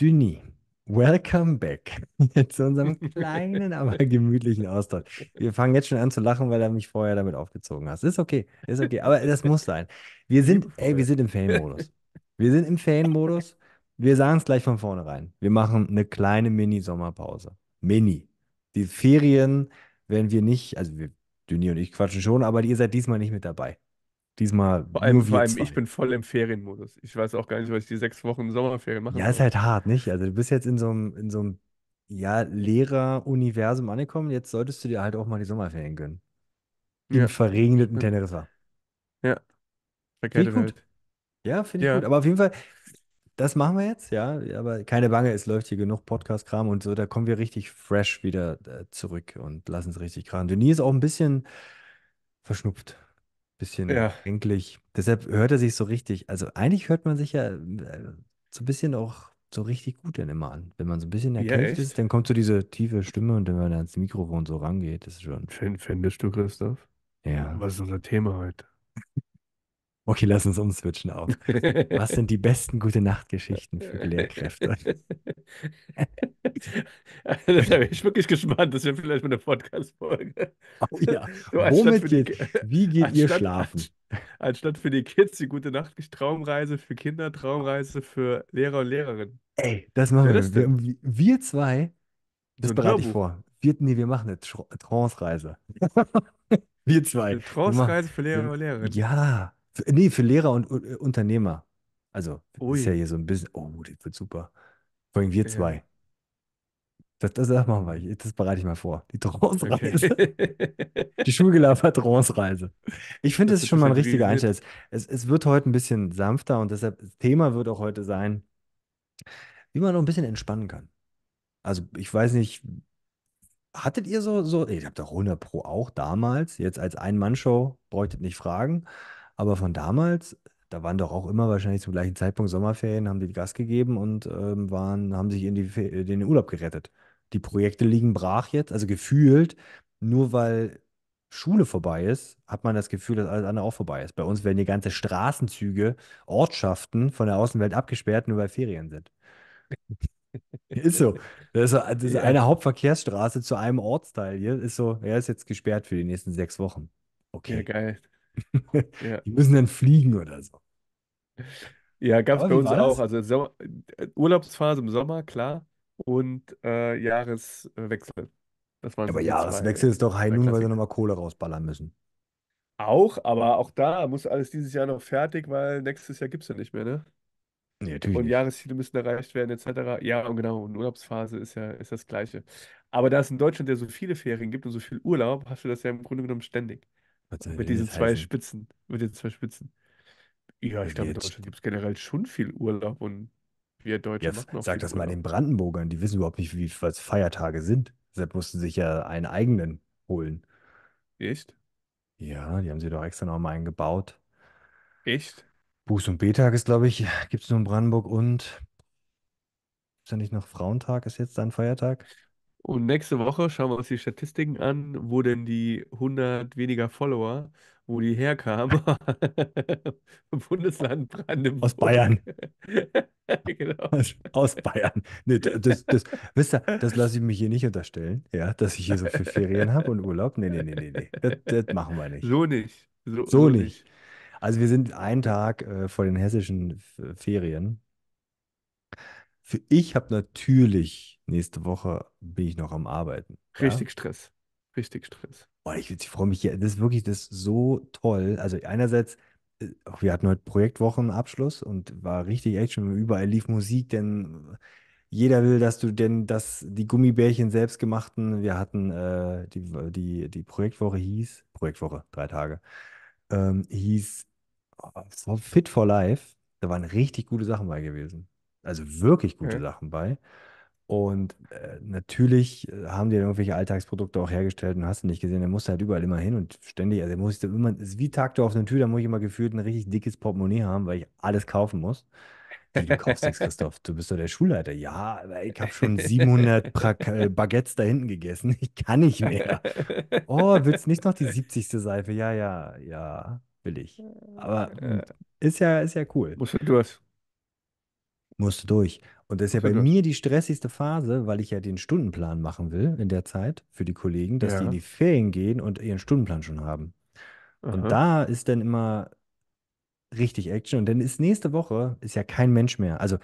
Dünni, welcome back zu unserem kleinen, aber gemütlichen Austausch. Wir fangen jetzt schon an zu lachen, weil du mich vorher damit aufgezogen hast. Ist okay, ist okay, aber das muss sein. Wir sind, ey, wir sind im Fan-Modus. Wir sind im Fan-Modus. Wir sagen es gleich von vornherein. Wir machen eine kleine Mini-Sommerpause. Mini. Die Ferien werden wir nicht, also wir, Dünni und ich quatschen schon, aber ihr seid diesmal nicht mit dabei. Diesmal. Vor allem, vor allem zwei. ich bin voll im Ferienmodus. Ich weiß auch gar nicht, was ich die sechs Wochen Sommerferien mache. Ja, ist halt hart, nicht? Also du bist jetzt in so einem, in so einem ja, Lehrer-Universum angekommen. Jetzt solltest du dir halt auch mal die Sommerferien gönnen. Ja. In verregneten Teneriffa. Ja. Verkehrte Welt. Gut. Ja, finde ich ja. gut. Aber auf jeden Fall, das machen wir jetzt, ja. Aber keine Bange, es läuft hier genug Podcast-Kram und so. Da kommen wir richtig fresh wieder äh, zurück und lassen es richtig krachen. Denis ist auch ein bisschen verschnupft bisschen ja. Enklig. Deshalb hört er sich so richtig, also eigentlich hört man sich ja äh, so ein bisschen auch so richtig gut dann immer an. Wenn man so ein bisschen erkältet ja, ist, dann kommt so diese tiefe Stimme und wenn man dann ans Mikrofon so rangeht, ist schon. Findest du, Christoph? Ja. Was ist unser Thema heute? Okay, lass uns umswitchen auf. Was sind die besten gute Nachtgeschichten für Lehrkräfte? Also, da bin ich wirklich gespannt. Das wäre vielleicht mal eine Podcast-Folge. Oh, ja. So, Womit die, geht, wie geht anstatt, ihr schlafen? Anstatt für die Kids die gute Nacht Traumreise für Kinder, Traumreise für Lehrer und Lehrerinnen. Ey, das machen wir. wir. wir. zwei, das so bereite ich vor. Wir, nee, wir machen eine Trance-Reise. wir zwei. Eine Trance-Reise für Lehrer und Lehrerinnen. Ja. Nee, für Lehrer und uh, Unternehmer. Also, Ui. ist ja hier so ein bisschen. Oh, das wird super. Vor allem wir zwei. Das, das, das, machen wir. Das bereite ich mal vor. Die Trance-Reise. Okay. Die Schulgelaber-Trance-Reise. Ich finde, das, das ist schon mal ein richtiger Einschätz. Es, es, wird heute ein bisschen sanfter und deshalb, das Thema wird auch heute sein, wie man noch ein bisschen entspannen kann. Also, ich weiß nicht, hattet ihr so, so ich habe doch 100 Pro auch damals, jetzt als Ein-Mann-Show, bräuchtet nicht fragen. Aber von damals, da waren doch auch immer wahrscheinlich zum gleichen Zeitpunkt Sommerferien, haben die Gas gegeben und ähm, waren, haben sich in, die, in äh, den Urlaub gerettet. Die Projekte liegen brach jetzt, also gefühlt, nur weil Schule vorbei ist, hat man das Gefühl, dass alles andere auch vorbei ist. Bei uns werden die ganzen Straßenzüge, Ortschaften von der Außenwelt abgesperrt, nur weil Ferien sind. Ist so. Das ist, das ist ja. eine Hauptverkehrsstraße zu einem Ortsteil hier. Ist so, er ist jetzt gesperrt für die nächsten sechs Wochen. Okay. Ja, geil ja. Die müssen dann fliegen oder so. Ja, gab es bei uns auch. Also äh, Urlaubsphase im Sommer, klar. Und äh, Jahreswechsel. Das waren aber Jahreswechsel ist doch High Noon, weil sie nochmal Kohle rausballern müssen. Auch, aber auch da muss alles dieses Jahr noch fertig, weil nächstes Jahr gibt es ja nicht mehr, ne? Nee, natürlich. Und nicht. Jahresziele müssen erreicht werden, etc. Ja, und genau, und Urlaubsphase ist ja ist das Gleiche. Aber da es in Deutschland ja so viele Ferien gibt und so viel Urlaub, hast du das ja im Grunde genommen ständig. Mit diesen zwei heißen? Spitzen. Mit den zwei Spitzen. Ja, ich glaube, in Deutschland gibt es generell schon viel Urlaub und wir Deutschen ja, machen auch Sag das Urlaub. mal den Brandenburgern, die wissen überhaupt nicht, wie, was Feiertage sind. Deshalb mussten sie sich ja einen eigenen holen. Echt? Ja, die haben sie doch extra noch mal einen gebaut. Echt? Buß- und B-Tag ist, glaube ich, gibt es nur in Brandenburg und ist da nicht noch Frauentag? Ist jetzt dann Feiertag? Und nächste Woche schauen wir uns die Statistiken an, wo denn die 100 weniger Follower, wo die herkamen. Bundesland Brandenburg. Aus Bayern. genau. aus, aus, Bayern. Nee, das, das, wisst ihr, das lasse ich mich hier nicht unterstellen, ja, dass ich hier so viel Ferien habe und Urlaub. Nee, nee, nee, nee, nee. Das, das machen wir nicht. So nicht. So, so, nicht. nicht. Also wir sind einen Tag äh, vor den hessischen Ferien für ich habe natürlich nächste Woche bin ich noch am Arbeiten. Richtig ja? Stress. Richtig Stress. Boah, ich, ich freue mich hier. Das ist wirklich das ist so toll. Also einerseits, äh, wir hatten heute Projektwochenabschluss und war richtig echt schon Überall lief Musik, denn jeder will, dass du denn das, die Gummibärchen selbst gemachten. wir hatten äh, die, die, die Projektwoche hieß, Projektwoche, drei Tage, ähm, hieß oh, Fit for Life. Da waren richtig gute Sachen bei gewesen. Also wirklich gute Mhm. Sachen bei. Und äh, natürlich äh, haben die dann irgendwelche Alltagsprodukte auch hergestellt und hast du nicht gesehen. Der musste halt überall immer hin und ständig, also muss ich immer, ist wie Tag der offenen Tür, da muss ich immer gefühlt ein richtig dickes Portemonnaie haben, weil ich alles kaufen muss. du kaufst nichts, Christoph. Du bist doch der Schulleiter. Ja, aber ich habe schon 700 pra äh, Baguettes da hinten gegessen. Ich kann nicht mehr. Oh, willst du nicht noch die 70. Seife? Ja, ja, ja, will ich. Aber äh. ist ja, ist ja cool. Musst du durch. Musst du durch. Und das ist ja bei mir die stressigste Phase, weil ich ja den Stundenplan machen will in der Zeit für die Kollegen, dass Ja. die in die Ferien gehen und ihren Stundenplan schon haben. Und da ist dann immer richtig Action. Und dann ist nächste Woche ist ja kein Mensch mehr. Also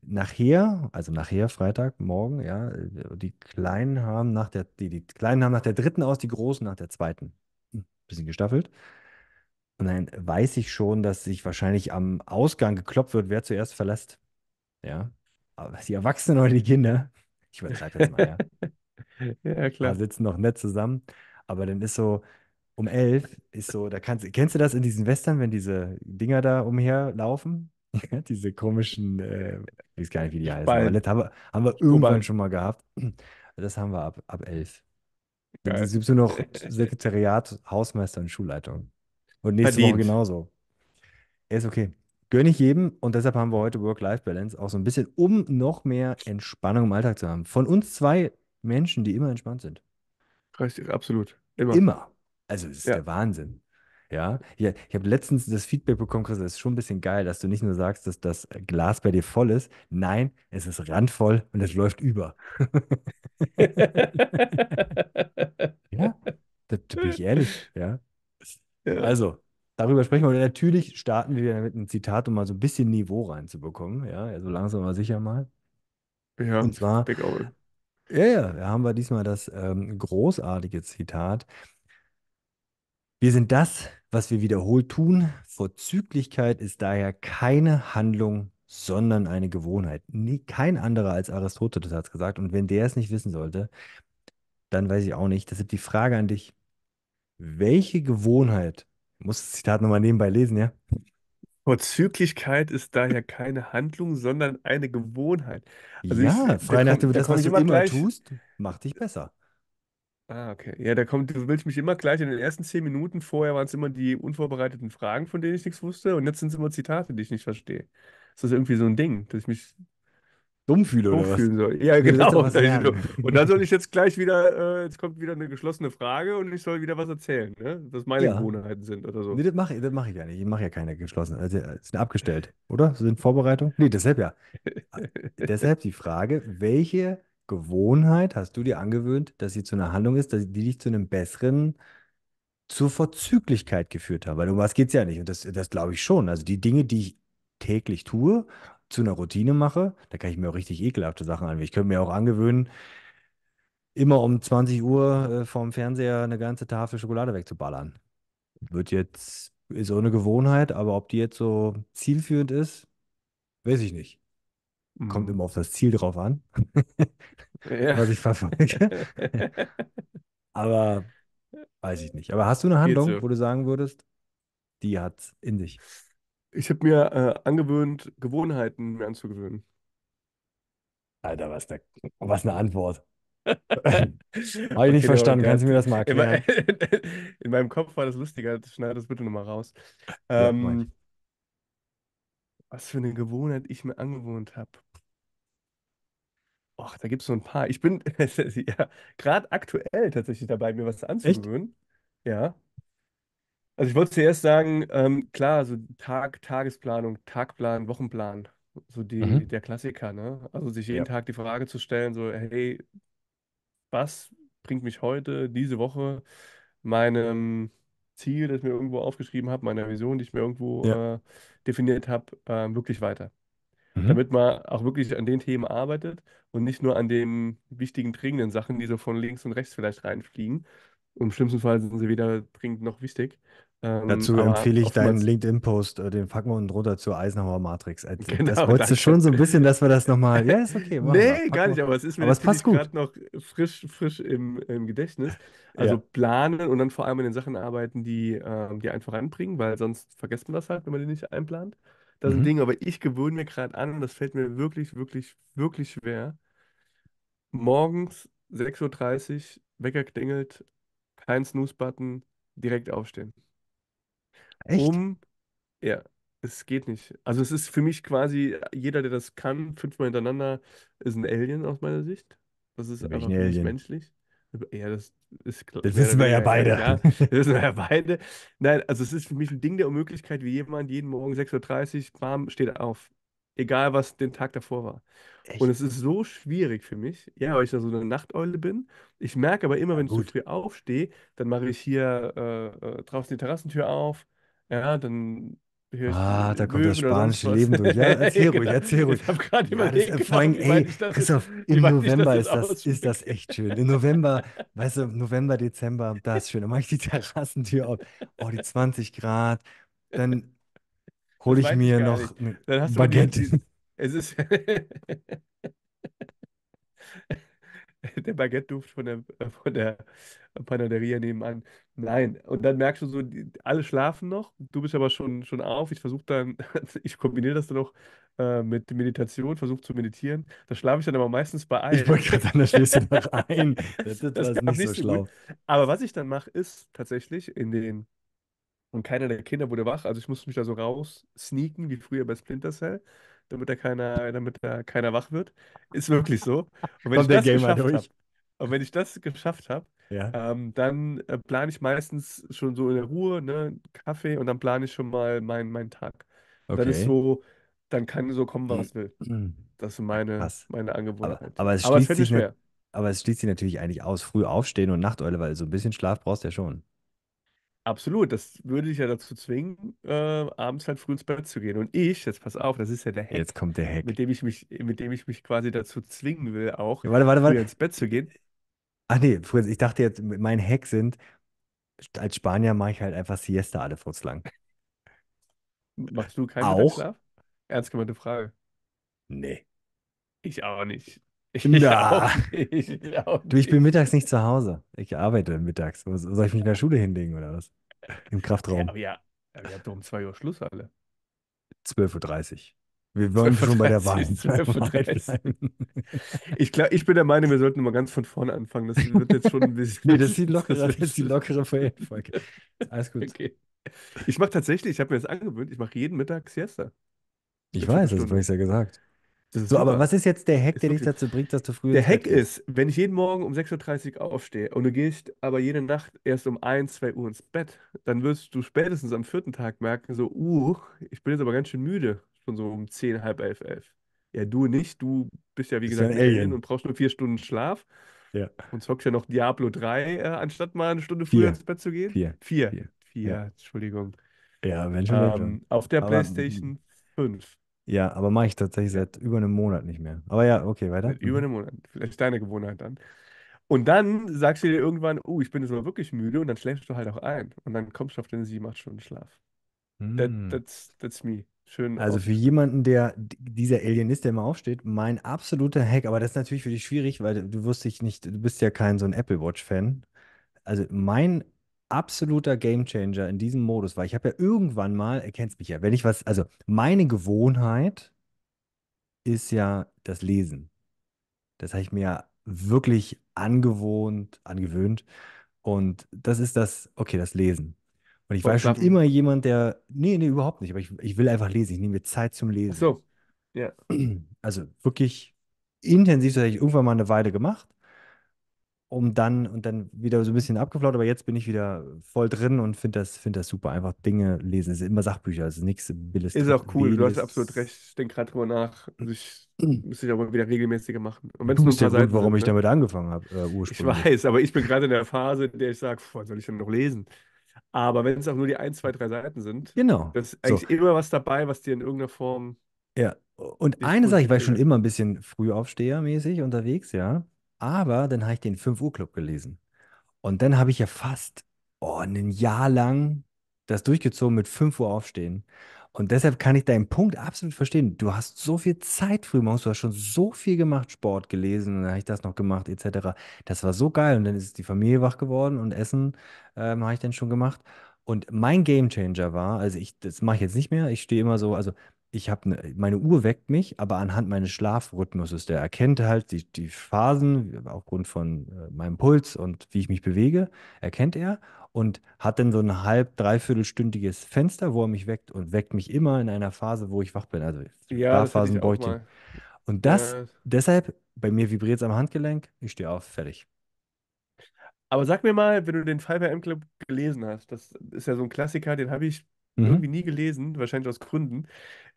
nachher, also nachher Freitag, morgen, ja, die Kleinen haben nach der, die, die Kleinen haben nach der dritten aus, die Großen nach der zweiten. Hm, bisschen gestaffelt. Und dann weiß ich schon, dass sich wahrscheinlich am Ausgang geklopft wird, wer zuerst verlässt ja. Aber die Erwachsenen oder die Kinder, ich übertreibe jetzt mal, ja. ja, klar. Da sitzen noch nett zusammen. Aber dann ist so, um elf ist so, da kannst du, kennst du das in diesen Western, wenn diese Dinger da umherlaufen? diese komischen, äh, ich weiß gar nicht, wie die heißen, aber das haben wir, haben wir irgendwann schon mal gehabt. Das haben wir ab, ab elf. Geil. Dann sind nur noch Sekretariat, Hausmeister und Schulleitung. Und nächste Verdient. Woche genauso. Er ist okay. Gönne ich jedem und deshalb haben wir heute Work-Life-Balance auch so ein bisschen, um noch mehr Entspannung im Alltag zu haben. Von uns zwei Menschen, die immer entspannt sind. Richtig, absolut. Immer. Immer. Also, das ist ja. der Wahnsinn. Ja, ich, ich habe letztens das Feedback bekommen, Chris, das ist schon ein bisschen geil, dass du nicht nur sagst, dass das Glas bei dir voll ist. Nein, es ist randvoll und es läuft über. ja, da, da, bin ich ehrlich. Ja. ja. Also, darüber sprechen wir. Und natürlich starten wir mit einem Zitat, um mal so ein bisschen Niveau reinzubekommen. Ja, so also langsam mal sicher mal. Ja, und zwar, ja, ja, da haben wir diesmal das ähm, großartige Zitat. Wir sind das, was wir wiederholt tun. Vorzüglichkeit ist daher keine Handlung, sondern eine Gewohnheit. Nie, kein anderer als Aristoteles hat es gesagt. Und wenn der es nicht wissen sollte, dann weiß ich auch nicht. Deshalb die Frage an dich: Welche Gewohnheit muss das Zitat nochmal nebenbei lesen, ja? Vorzüglichkeit ist daher keine Handlung, sondern eine Gewohnheit. Also ja, ich, frei nach dem, das, was du immer gleich, tust, macht dich besser. Ah, okay. Ja, da kommt, du willst mich immer gleich in den ersten zehn Minuten. Vorher waren es immer die unvorbereiteten Fragen, von denen ich nichts wusste. Und jetzt sind es immer Zitate, die ich nicht verstehe. Ist das irgendwie so ein Ding, dass ich mich dumm fühle dumm oder fühlen was? Soll. Ja, genau. genau. genau. Und dann soll ich jetzt gleich wieder, äh, jetzt kommt wieder eine geschlossene Frage und ich soll wieder was erzählen, ne? was meine ja. Gewohnheiten sind oder so. Nee, das mache mach ich ja nicht. Ich mache ja keine geschlossene. Also äh, sind abgestellt, oder? Sind Vorbereitung? Nee, deshalb ja. deshalb die Frage, welche Gewohnheit hast du dir angewöhnt, dass sie zu einer Handlung ist, dass die dich zu einem besseren zur Vorzüglichkeit geführt haben. Weil um was geht es ja nicht. Und das, das glaube ich schon. Also die Dinge, die ich täglich tue zu einer Routine mache, da kann ich mir auch richtig ekelhafte Sachen anwenden. Ich könnte mir auch angewöhnen, immer um 20 Uhr äh, vorm Fernseher eine ganze Tafel Schokolade wegzuballern. Wird jetzt, ist so eine Gewohnheit, aber ob die jetzt so zielführend ist, weiß ich nicht. Mhm. Kommt immer auf das Ziel drauf an, was ich verfolge. aber weiß ich nicht. Aber hast du eine Handlung, so. wo du sagen würdest, die hat es in sich? Ich habe mir äh, angewöhnt, Gewohnheiten mir anzugewöhnen. Alter, was, der, was eine Antwort. Habe ich okay, nicht genau, verstanden. Kannst du mir das mal erklären? In, meinem Kopf war das lustiger. Schneide das bitte nochmal raus. Ja, ähm, was für eine Gewohnheit ich mir angewohnt habe. Och, da gibt es so ein paar. Ich bin ja, gerade aktuell tatsächlich dabei, mir was anzugewöhnen. Echt? Ja. Also ich wollte zuerst sagen, ähm, klar, so Tag, Tagesplanung, Tagplan, Wochenplan, so die, Mhm. der Klassiker, ne? Also sich jeden Ja. Tag die Frage zu stellen, so, hey, was bringt mich heute, diese Woche, meinem Ziel, das ich mir irgendwo aufgeschrieben habe, meiner Vision, die ich mir irgendwo Ja. äh, definiert habe, ähm, wirklich weiter. Mhm. damit man auch wirklich an den Themen arbeitet und nicht nur an den wichtigen, dringenden Sachen, die so von links und rechts vielleicht reinfliegen. Und im schlimmsten Fall sind sie weder dringend noch wichtig. Ähm, Dazu empfehle ich deinen LinkedIn-Post, äh, den packen wir unten drunter zur Eisenhower Matrix. Äh, genau, das genau, wolltest du schon so ein bisschen, dass wir das nochmal. Ja, ist okay. Nee, gar nicht, aber es ist mir gerade noch frisch, frisch im, im Gedächtnis. Also ja. planen und dann vor allem in den Sachen arbeiten, die, ähm, die einen voranbringen, weil sonst vergisst man das halt, wenn man die nicht einplant. Das mhm. ein Ding, aber ich gewöhne mir gerade an, das fällt mir wirklich, wirklich, wirklich schwer. Morgens 6.30 Uhr, Wecker klingelt, kein Snooze-Button, direkt aufstehen. Echt? um, ja, es geht nicht. Also es ist für mich quasi, jeder, der das kann, fünfmal hintereinander, ist ein Alien aus meiner Sicht. Das ist Welchen einfach nicht menschlich. Ja, das ist klar. Das wissen wir ja beide. Ja, das wissen wir ja beide. Nein, also es ist für mich ein Ding der Unmöglichkeit, wie jemand jeden Morgen 6.30 Uhr, bam, steht auf. Egal, was den Tag davor war. Echt? Und es ist so schwierig für mich, ja, weil ich da so eine Nachteule bin. Ich merke aber immer, wenn ich zu Gut. früh aufstehe, dann mache ich hier äh, äh draußen die Terrassentür auf, ja, dann Ah, da kommt Löwen das spanische Leben durch. Ja, erzähl ruhig, erzähl ruhig. Ich habe gerade ja, überlegt. Das, vor allem, ey, das, Christoph, im November ist, das, das ist das echt schön. Im November, weißt du, November, Dezember, das ist schön. Dann mache ich die Terrassentür auf. Oh, die 20 Grad. Dann hole ich mir ich noch Baguette. Dieses, es ist. der Baguette-Duft von der, von der Panaderia nebenan. Nein. Und dann merkst du so, die, alle schlafen noch, du bist aber schon, schon auf. Ich versuche dann, ich kombiniere das dann noch äh, mit Meditation, versuche zu meditieren. Da schlafe ich dann aber meistens bei allen. Ich wollte gerade an der schläfst noch ein. Das, das, das war nicht, nicht so schlau. Gut. Aber was ich dann mache, ist tatsächlich in den und keiner der Kinder wurde wach, also ich musste mich da so raus sneaken, wie früher bei Splinter Cell damit da keiner, damit er keiner wach wird. Ist wirklich so. Und wenn Kommt ich das Gamer durch. habe, und wenn ich das geschafft habe, ja. ähm, dann äh, plane ich meistens schon so in der Ruhe, ne, Kaffee und dann plane ich schon mal meinen mein Tag. Okay. Dann ist so, dann kann so kommen, was will. Das ist meine, Krass. meine Angewohnheit. Aber, aber es schließt aber es sich nicht Aber es schließt sich natürlich eigentlich aus, früh aufstehen und Nachteule, weil so ein bisschen Schlaf brauchst du ja schon. Absolut, das würde dich ja dazu zwingen, äh, abends halt früh ins Bett zu gehen. Und ich, jetzt pass auf, das ist ja der Hack, Jetzt kommt der Hack. mit dem ich mich, mit dem ich mich quasi dazu zwingen will, auch Warte, warte, früh warte. ins Bett zu gehen. Ach nee, Fritz, ich dachte jetzt, mein Hack sind, als Spanier mache ich halt einfach Siesta alle Furz lang. Machst du keinen Auch? Ernst gemeinte Frage. Nee. Ich auch nicht. Ich, Na, ich, ich, du, ich bin mittags nicht zu Hause. Ich arbeite mittags. Soll ich mich in der Schule hinlegen oder was? Im Kraftraum. Ja, aber ja wir hatten um 2 Uhr Schluss alle. 12.30 Uhr. Wir wollen schon bei der Wahl. Ich glaube, ich bin der Meinung, wir sollten mal ganz von vorne anfangen. Das wird jetzt schon ein bisschen. nee, das ist die lockere, das ist die lockere Folge. Alles gut. Okay. Ich mache tatsächlich, ich habe mir das angewöhnt, ich mache jeden Mittag Siesta. Ich weiß, das habe ich ja gesagt. So, super. aber was ist jetzt der Hack, der dich dazu bringt, dass du früher. Der Hack ist, wenn ich jeden Morgen um 6.30 Uhr aufstehe und du gehst aber jede Nacht erst um 1, 2 Uhr ins Bett, dann wirst du spätestens am vierten Tag merken, so, uh, ich bin jetzt aber ganz schön müde, schon so um 10, halb 11, 11. Ja, du nicht, du bist ja wie bist gesagt ja und brauchst nur vier Stunden Schlaf. Ja. Und zockst ja noch Diablo 3, äh, anstatt mal eine Stunde früher vier. ins Bett zu gehen. Vier. Vier. Vier, vier. Ja. Entschuldigung. Ja, Mensch. Ähm, auf der aber, PlayStation 5 hm. Ja, aber mache ich tatsächlich seit über einem Monat nicht mehr. Aber ja, okay, weiter. Über mhm. einen Monat. Vielleicht deine Gewohnheit dann. Und dann sagst du dir irgendwann, oh, ich bin jetzt mal wirklich müde und dann schläfst du halt auch ein. Und dann kommst du auf den sieben, acht Stunden Schlaf. Mm. That, that's, that's me. Schön. Also für jemanden, der dieser Alien ist, der immer aufsteht, mein absoluter Hack, aber das ist natürlich für dich schwierig, weil du wirst dich nicht, du bist ja kein so ein Apple Watch-Fan. Also mein absoluter Gamechanger in diesem Modus, weil ich habe ja irgendwann mal, erkennst mich ja, wenn ich was, also meine Gewohnheit ist ja das Lesen. Das habe ich mir ja wirklich angewohnt, angewöhnt. Und das ist das, okay, das Lesen. Und ich war schon immer jemand, der, nee, nee, überhaupt nicht, aber ich, ich will einfach lesen, ich nehme mir Zeit zum Lesen. Ach so, ja. Also wirklich intensiv, das habe ich irgendwann mal eine Weile gemacht um dann und dann wieder so ein bisschen abgeflaut, aber jetzt bin ich wieder voll drin und finde das, find das super. Einfach Dinge lesen. Es sind immer Sachbücher, es ist nichts Billes. Ist auch cool, Billis. du hast absolut recht. Ich denke gerade drüber nach. Also ich müsste ich auch mal wieder regelmäßiger machen. Und wenn es nur ein paar Grund, Seiten warum sind, ich ne? damit angefangen habe, äh, ursprünglich. Ich weiß, aber ich bin gerade in der Phase, in der ich sage, was soll ich denn noch lesen? Aber wenn es auch nur die ein, zwei, drei Seiten sind, genau. das ist eigentlich so. immer was dabei, was dir in irgendeiner Form ja, und eine Sache, ich war schon immer ein bisschen früh mäßig unterwegs, ja. Aber dann habe ich den 5 Uhr Club gelesen. Und dann habe ich ja fast oh, ein Jahr lang das durchgezogen mit 5 Uhr aufstehen. Und deshalb kann ich deinen Punkt absolut verstehen. Du hast so viel Zeit frühmorgens, du hast schon so viel gemacht, Sport gelesen, dann habe ich das noch gemacht, etc. Das war so geil. Und dann ist die Familie wach geworden und Essen ähm, habe ich dann schon gemacht. Und mein Gamechanger war, also ich, das mache ich jetzt nicht mehr, ich stehe immer so, also ich habe ne, meine Uhr weckt mich, aber anhand meines Schlafrhythmuses, der erkennt halt die, die Phasen aufgrund von äh, meinem Puls und wie ich mich bewege, erkennt er und hat dann so ein halb, dreiviertelstündiges Fenster, wo er mich weckt und weckt mich immer in einer Phase, wo ich wach bin. Also ja, Schlafphasen bräuchte. Und das, ja. deshalb, bei mir vibriert es am Handgelenk, ich stehe auf, fertig. Aber sag mir mal, wenn du den 5 m Club gelesen hast, das ist ja so ein Klassiker, den habe ich Mhm. Irgendwie nie gelesen, wahrscheinlich aus Gründen.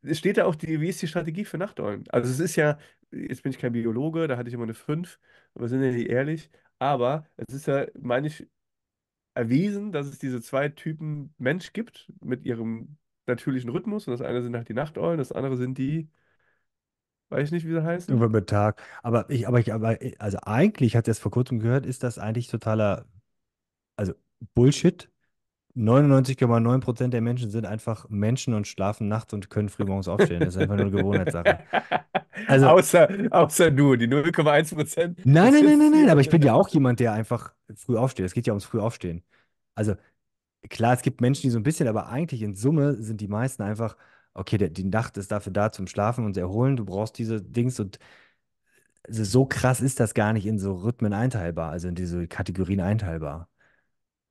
Es steht da auch, die, wie ist die Strategie für Nachteulen? Also es ist ja, jetzt bin ich kein Biologe, da hatte ich immer eine 5, aber sind ja nicht ehrlich. Aber es ist ja, meine ich, erwiesen, dass es diese zwei Typen Mensch gibt mit ihrem natürlichen Rhythmus. Und das eine sind halt die Nachteulen, das andere sind die, weiß ich nicht, wie sie heißen. Über den Tag. Aber ich, aber ich, aber also eigentlich, hat er es vor kurzem gehört, ist das eigentlich totaler, also Bullshit, 99,9 der Menschen sind einfach Menschen und schlafen nachts und können früh morgens aufstehen. Das ist einfach nur eine Gewohnheitssache. Also, außer, außer du, die 0,1 Nein, nein, nein, nein, nein, aber ich bin ja auch jemand, der einfach früh aufsteht. Es geht ja ums Frühaufstehen. Also klar, es gibt Menschen, die so ein bisschen, aber eigentlich in Summe sind die meisten einfach, okay, der, die Nacht ist dafür da zum Schlafen und erholen. Du brauchst diese Dings und also so krass ist das gar nicht in so Rhythmen einteilbar, also in diese Kategorien einteilbar.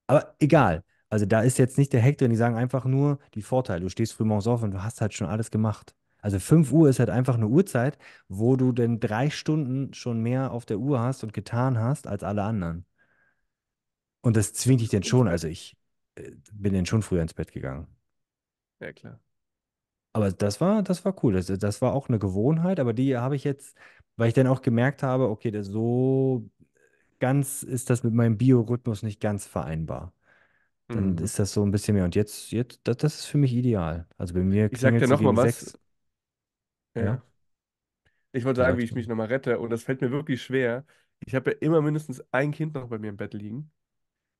Aber egal also da ist jetzt nicht der Hack drin, die sagen einfach nur die Vorteile. Du stehst früh morgens auf und du hast halt schon alles gemacht. Also 5 Uhr ist halt einfach eine Uhrzeit, wo du denn drei Stunden schon mehr auf der Uhr hast und getan hast als alle anderen. Und das zwingt dich denn schon. Also ich äh, bin denn schon früher ins Bett gegangen. Ja, klar. Aber das war, das war cool. Das, das war auch eine Gewohnheit, aber die habe ich jetzt, weil ich dann auch gemerkt habe, okay, so ganz ist das mit meinem Biorhythmus nicht ganz vereinbar dann Mhm. ist das so ein bisschen mehr. Und jetzt, jetzt, das, das ist für mich ideal. Also bei mir Ich sag dir klingelt so was. sechs, ja, Ja. Ich wollte sagen, wie ich mich nochmal rette. Und das fällt mir wirklich schwer. Ich habe ja immer mindestens ein Kind noch bei mir im Bett liegen,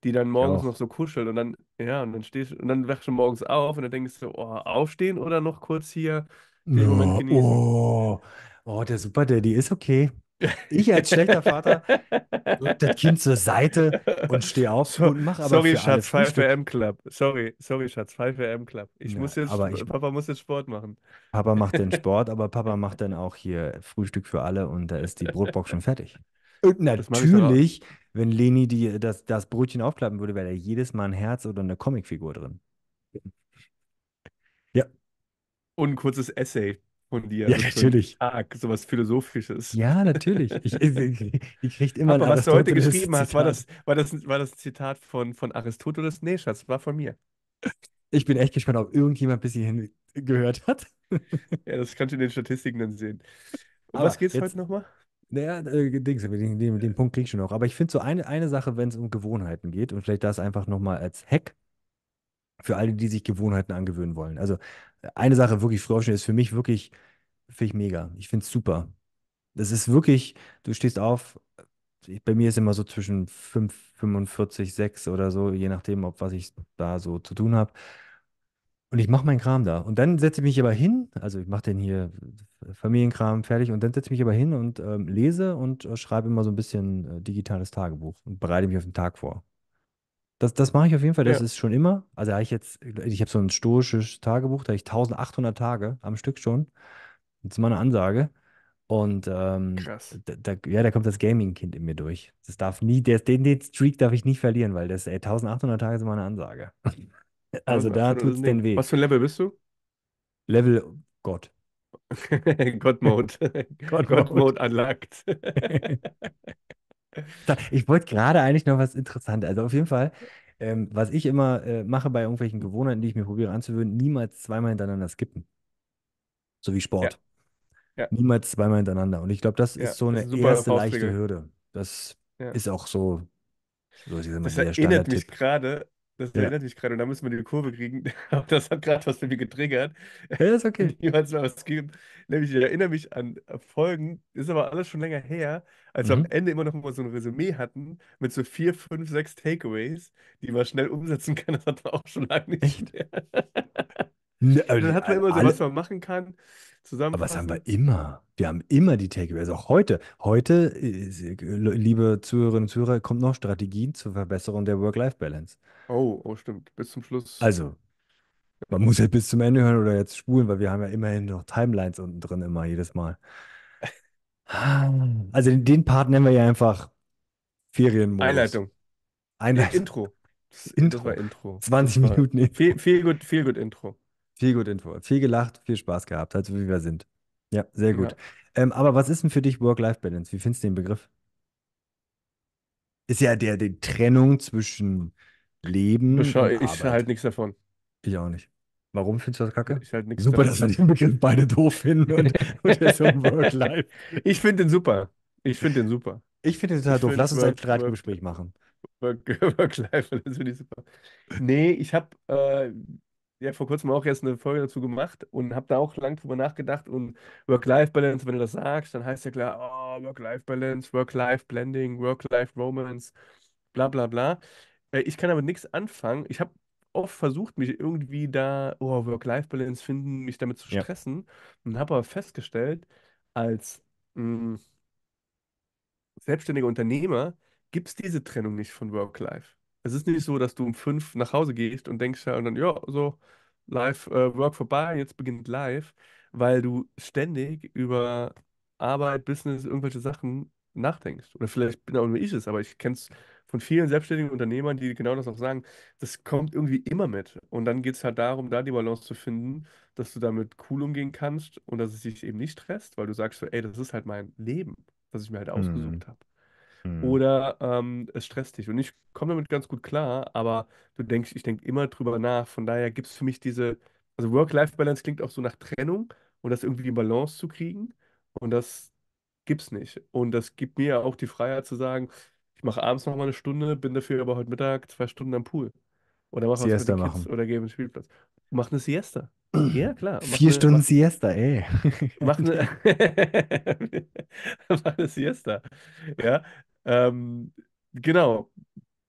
die dann morgens noch so kuschelt und dann, ja, und dann stehst und dann wachst du morgens auf und dann denkst du, oh, aufstehen oder noch kurz hier den Moment genießen. Oh, oh, der Super Daddy ist okay ich als schlechter Vater das Kind zur Seite und stehe auf so, und mach aber Sorry, Schatz, 5 m Club. Sorry, sorry, Schatz, 5 m Club. Ich ja, muss jetzt, ich, Papa muss jetzt Sport machen. Papa macht den Sport, aber Papa macht dann auch hier Frühstück für alle und da ist die Brotbox schon fertig. Und natürlich, wenn Leni die, das, das Brötchen aufklappen würde, wäre da jedes Mal ein Herz oder eine Comicfigur drin. Ja. Und ein kurzes Essay von dir. Ja, natürlich. Tag, so was Philosophisches. Ja, natürlich. Ich, ich, ich kriege immer Aber was du heute geschrieben hast, war das, war das, war das ein Zitat von, von Aristoteles? Nee, Schatz, war von mir. Ich bin echt gespannt, ob irgendjemand bis hierhin gehört hat. Ja, das kannst du in den Statistiken dann sehen. Um was geht es heute nochmal? Naja, äh, Dings, den, den, den Punkt kriege ich schon noch. Aber ich finde so eine, eine Sache, wenn es um Gewohnheiten geht, und vielleicht das einfach nochmal als Hack für alle, die sich Gewohnheiten angewöhnen wollen. Also eine Sache wirklich früh aufstehen ist für mich wirklich, finde ich mega. Ich finde es super. Das ist wirklich, du stehst auf, bei mir ist immer so zwischen 5, 45, 6 oder so, je nachdem, ob was ich da so zu tun habe. Und ich mache meinen Kram da. Und dann setze ich mich aber hin, also ich mache den hier Familienkram fertig und dann setze ich mich aber hin und ähm, lese und äh, schreibe immer so ein bisschen äh, digitales Tagebuch und bereite mich auf den Tag vor. Das, das mache ich auf jeden Fall, das ja. ist schon immer. Also ich jetzt, ich habe so ein stoisches Tagebuch, da habe ich 1800 Tage am Stück schon. Das ist mal eine Ansage. Und ähm, Krass. Da, da, ja, da kommt das Gaming-Kind in mir durch. Das darf nie, der, den, den Streak darf ich nicht verlieren, weil das, ey, 1800 Tage sind mal eine Ansage. also was, da was, tut's den Weg. Was für ein Level bist du? Level Gott. God Mode. God, God Mode unlocked. Ich wollte gerade eigentlich noch was Interessantes. Also auf jeden Fall, ähm, was ich immer äh, mache bei irgendwelchen Gewohnheiten, die ich mir probiere anzuwöhnen, niemals zweimal hintereinander skippen. So wie Sport. Ja. Niemals zweimal hintereinander. Und ich glaube, das Ja, ist so eine ist super erste leichte Hürde. Das Ja. ist auch so, so ich sag mal, Das erinnert mich gerade das ja. erinnert mich gerade, und da müssen wir die Kurve kriegen. Das hat gerade was für mich getriggert. Ja, ist okay. Niemals mal was geben. Nämlich, ich erinnere mich an äh, Folgen, ist aber alles schon länger her, als mhm. wir am mhm. Ende immer noch mal so ein Resümee hatten mit so vier, fünf, sechs Takeaways, die man schnell umsetzen kann. Das hat man auch schon lange nicht. Echt? Ne, dann hat man immer so, Alle... was man machen kann. Aber was haben wir immer? Wir haben immer die Takeaways, auch heute. Heute, äh, äh, liebe Zuhörerinnen und Zuhörer, kommt noch Strategien zur Verbesserung der Work-Life-Balance. Oh, oh, stimmt. Bis zum Schluss. Also, man muss ja bis zum Ende hören oder jetzt spulen, weil wir haben ja immerhin noch Timelines unten drin, immer jedes Mal. Also den, den Part nennen wir ja einfach Ferienmodus. Einleitung. Einleitung. Intro. Das, Intro. Das war Intro. 20 Minuten Intro. Viel, viel, gut, viel gut Intro. Viel gut Intro. Viel gelacht, viel Spaß gehabt, also wie wir sind. Ja, sehr gut. Ja. Ähm, aber was ist denn für dich Work-Life-Balance? Wie findest du den Begriff? Ist ja der die Trennung zwischen Leben. Bescheu ich Arbeit. halt nichts davon. Ich auch nicht. Warum findest du das kacke? Ich halt nichts super, davon. dass wir den Begriff beide doof finden und, und der so Work-Life. Ich finde den super. Ich finde den super. Ich finde den total ich doof. Lass uns ein Streitgespräch machen. Work-Life, das finde ich super. Nee, ich habe äh, ja vor kurzem auch erst eine Folge dazu gemacht und habe da auch lang drüber nachgedacht und Work-Life-Balance, wenn du das sagst, dann heißt ja klar, oh, Work-Life-Balance, Work-Life-Blending, Work-Life-Romance, bla bla bla. Äh, ich kann damit nichts anfangen. Ich habe oft versucht, mich irgendwie da, oh, Work-Life-Balance finden, mich damit zu stressen. Ja. Und habe aber festgestellt, als mh, hm, selbstständiger Unternehmer gibt es diese Trennung nicht von Work-Life. Es ist nicht so, dass du um fünf nach Hause gehst und denkst ja, und dann, ja, so, Live, äh, Work vorbei, jetzt beginnt Live, weil du ständig über Arbeit, Business, irgendwelche Sachen nachdenkst. Oder vielleicht bin auch nur ich es, aber ich kenne es von vielen selbstständigen Unternehmern, die genau das auch sagen, das kommt irgendwie immer mit. Und dann geht es halt darum, da die Balance zu finden, dass du damit cool umgehen kannst und dass es dich eben nicht stresst, weil du sagst so, ey, das ist halt mein Leben, das ich mir halt mhm. ausgesucht mhm. habe. Oder ähm, es stresst dich. Und ich komme damit ganz gut klar, aber du denkst, ich denke immer drüber nach. Von daher gibt es für mich diese, also Work-Life-Balance klingt auch so nach Trennung und das irgendwie in Balance zu kriegen. Und das gibt's nicht. Und das gibt mir ja auch die Freiheit zu sagen, ich mache abends noch mal eine Stunde, bin dafür aber heute Mittag zwei Stunden am Pool. Oder mache was mit den Kids oder gehe auf den Spielplatz. Mach eine Siesta. Ja, klar. Mach Vier eine, Stunden mach, Siesta, ey. Mach eine, mach eine Siesta. Ja, ähm, genau.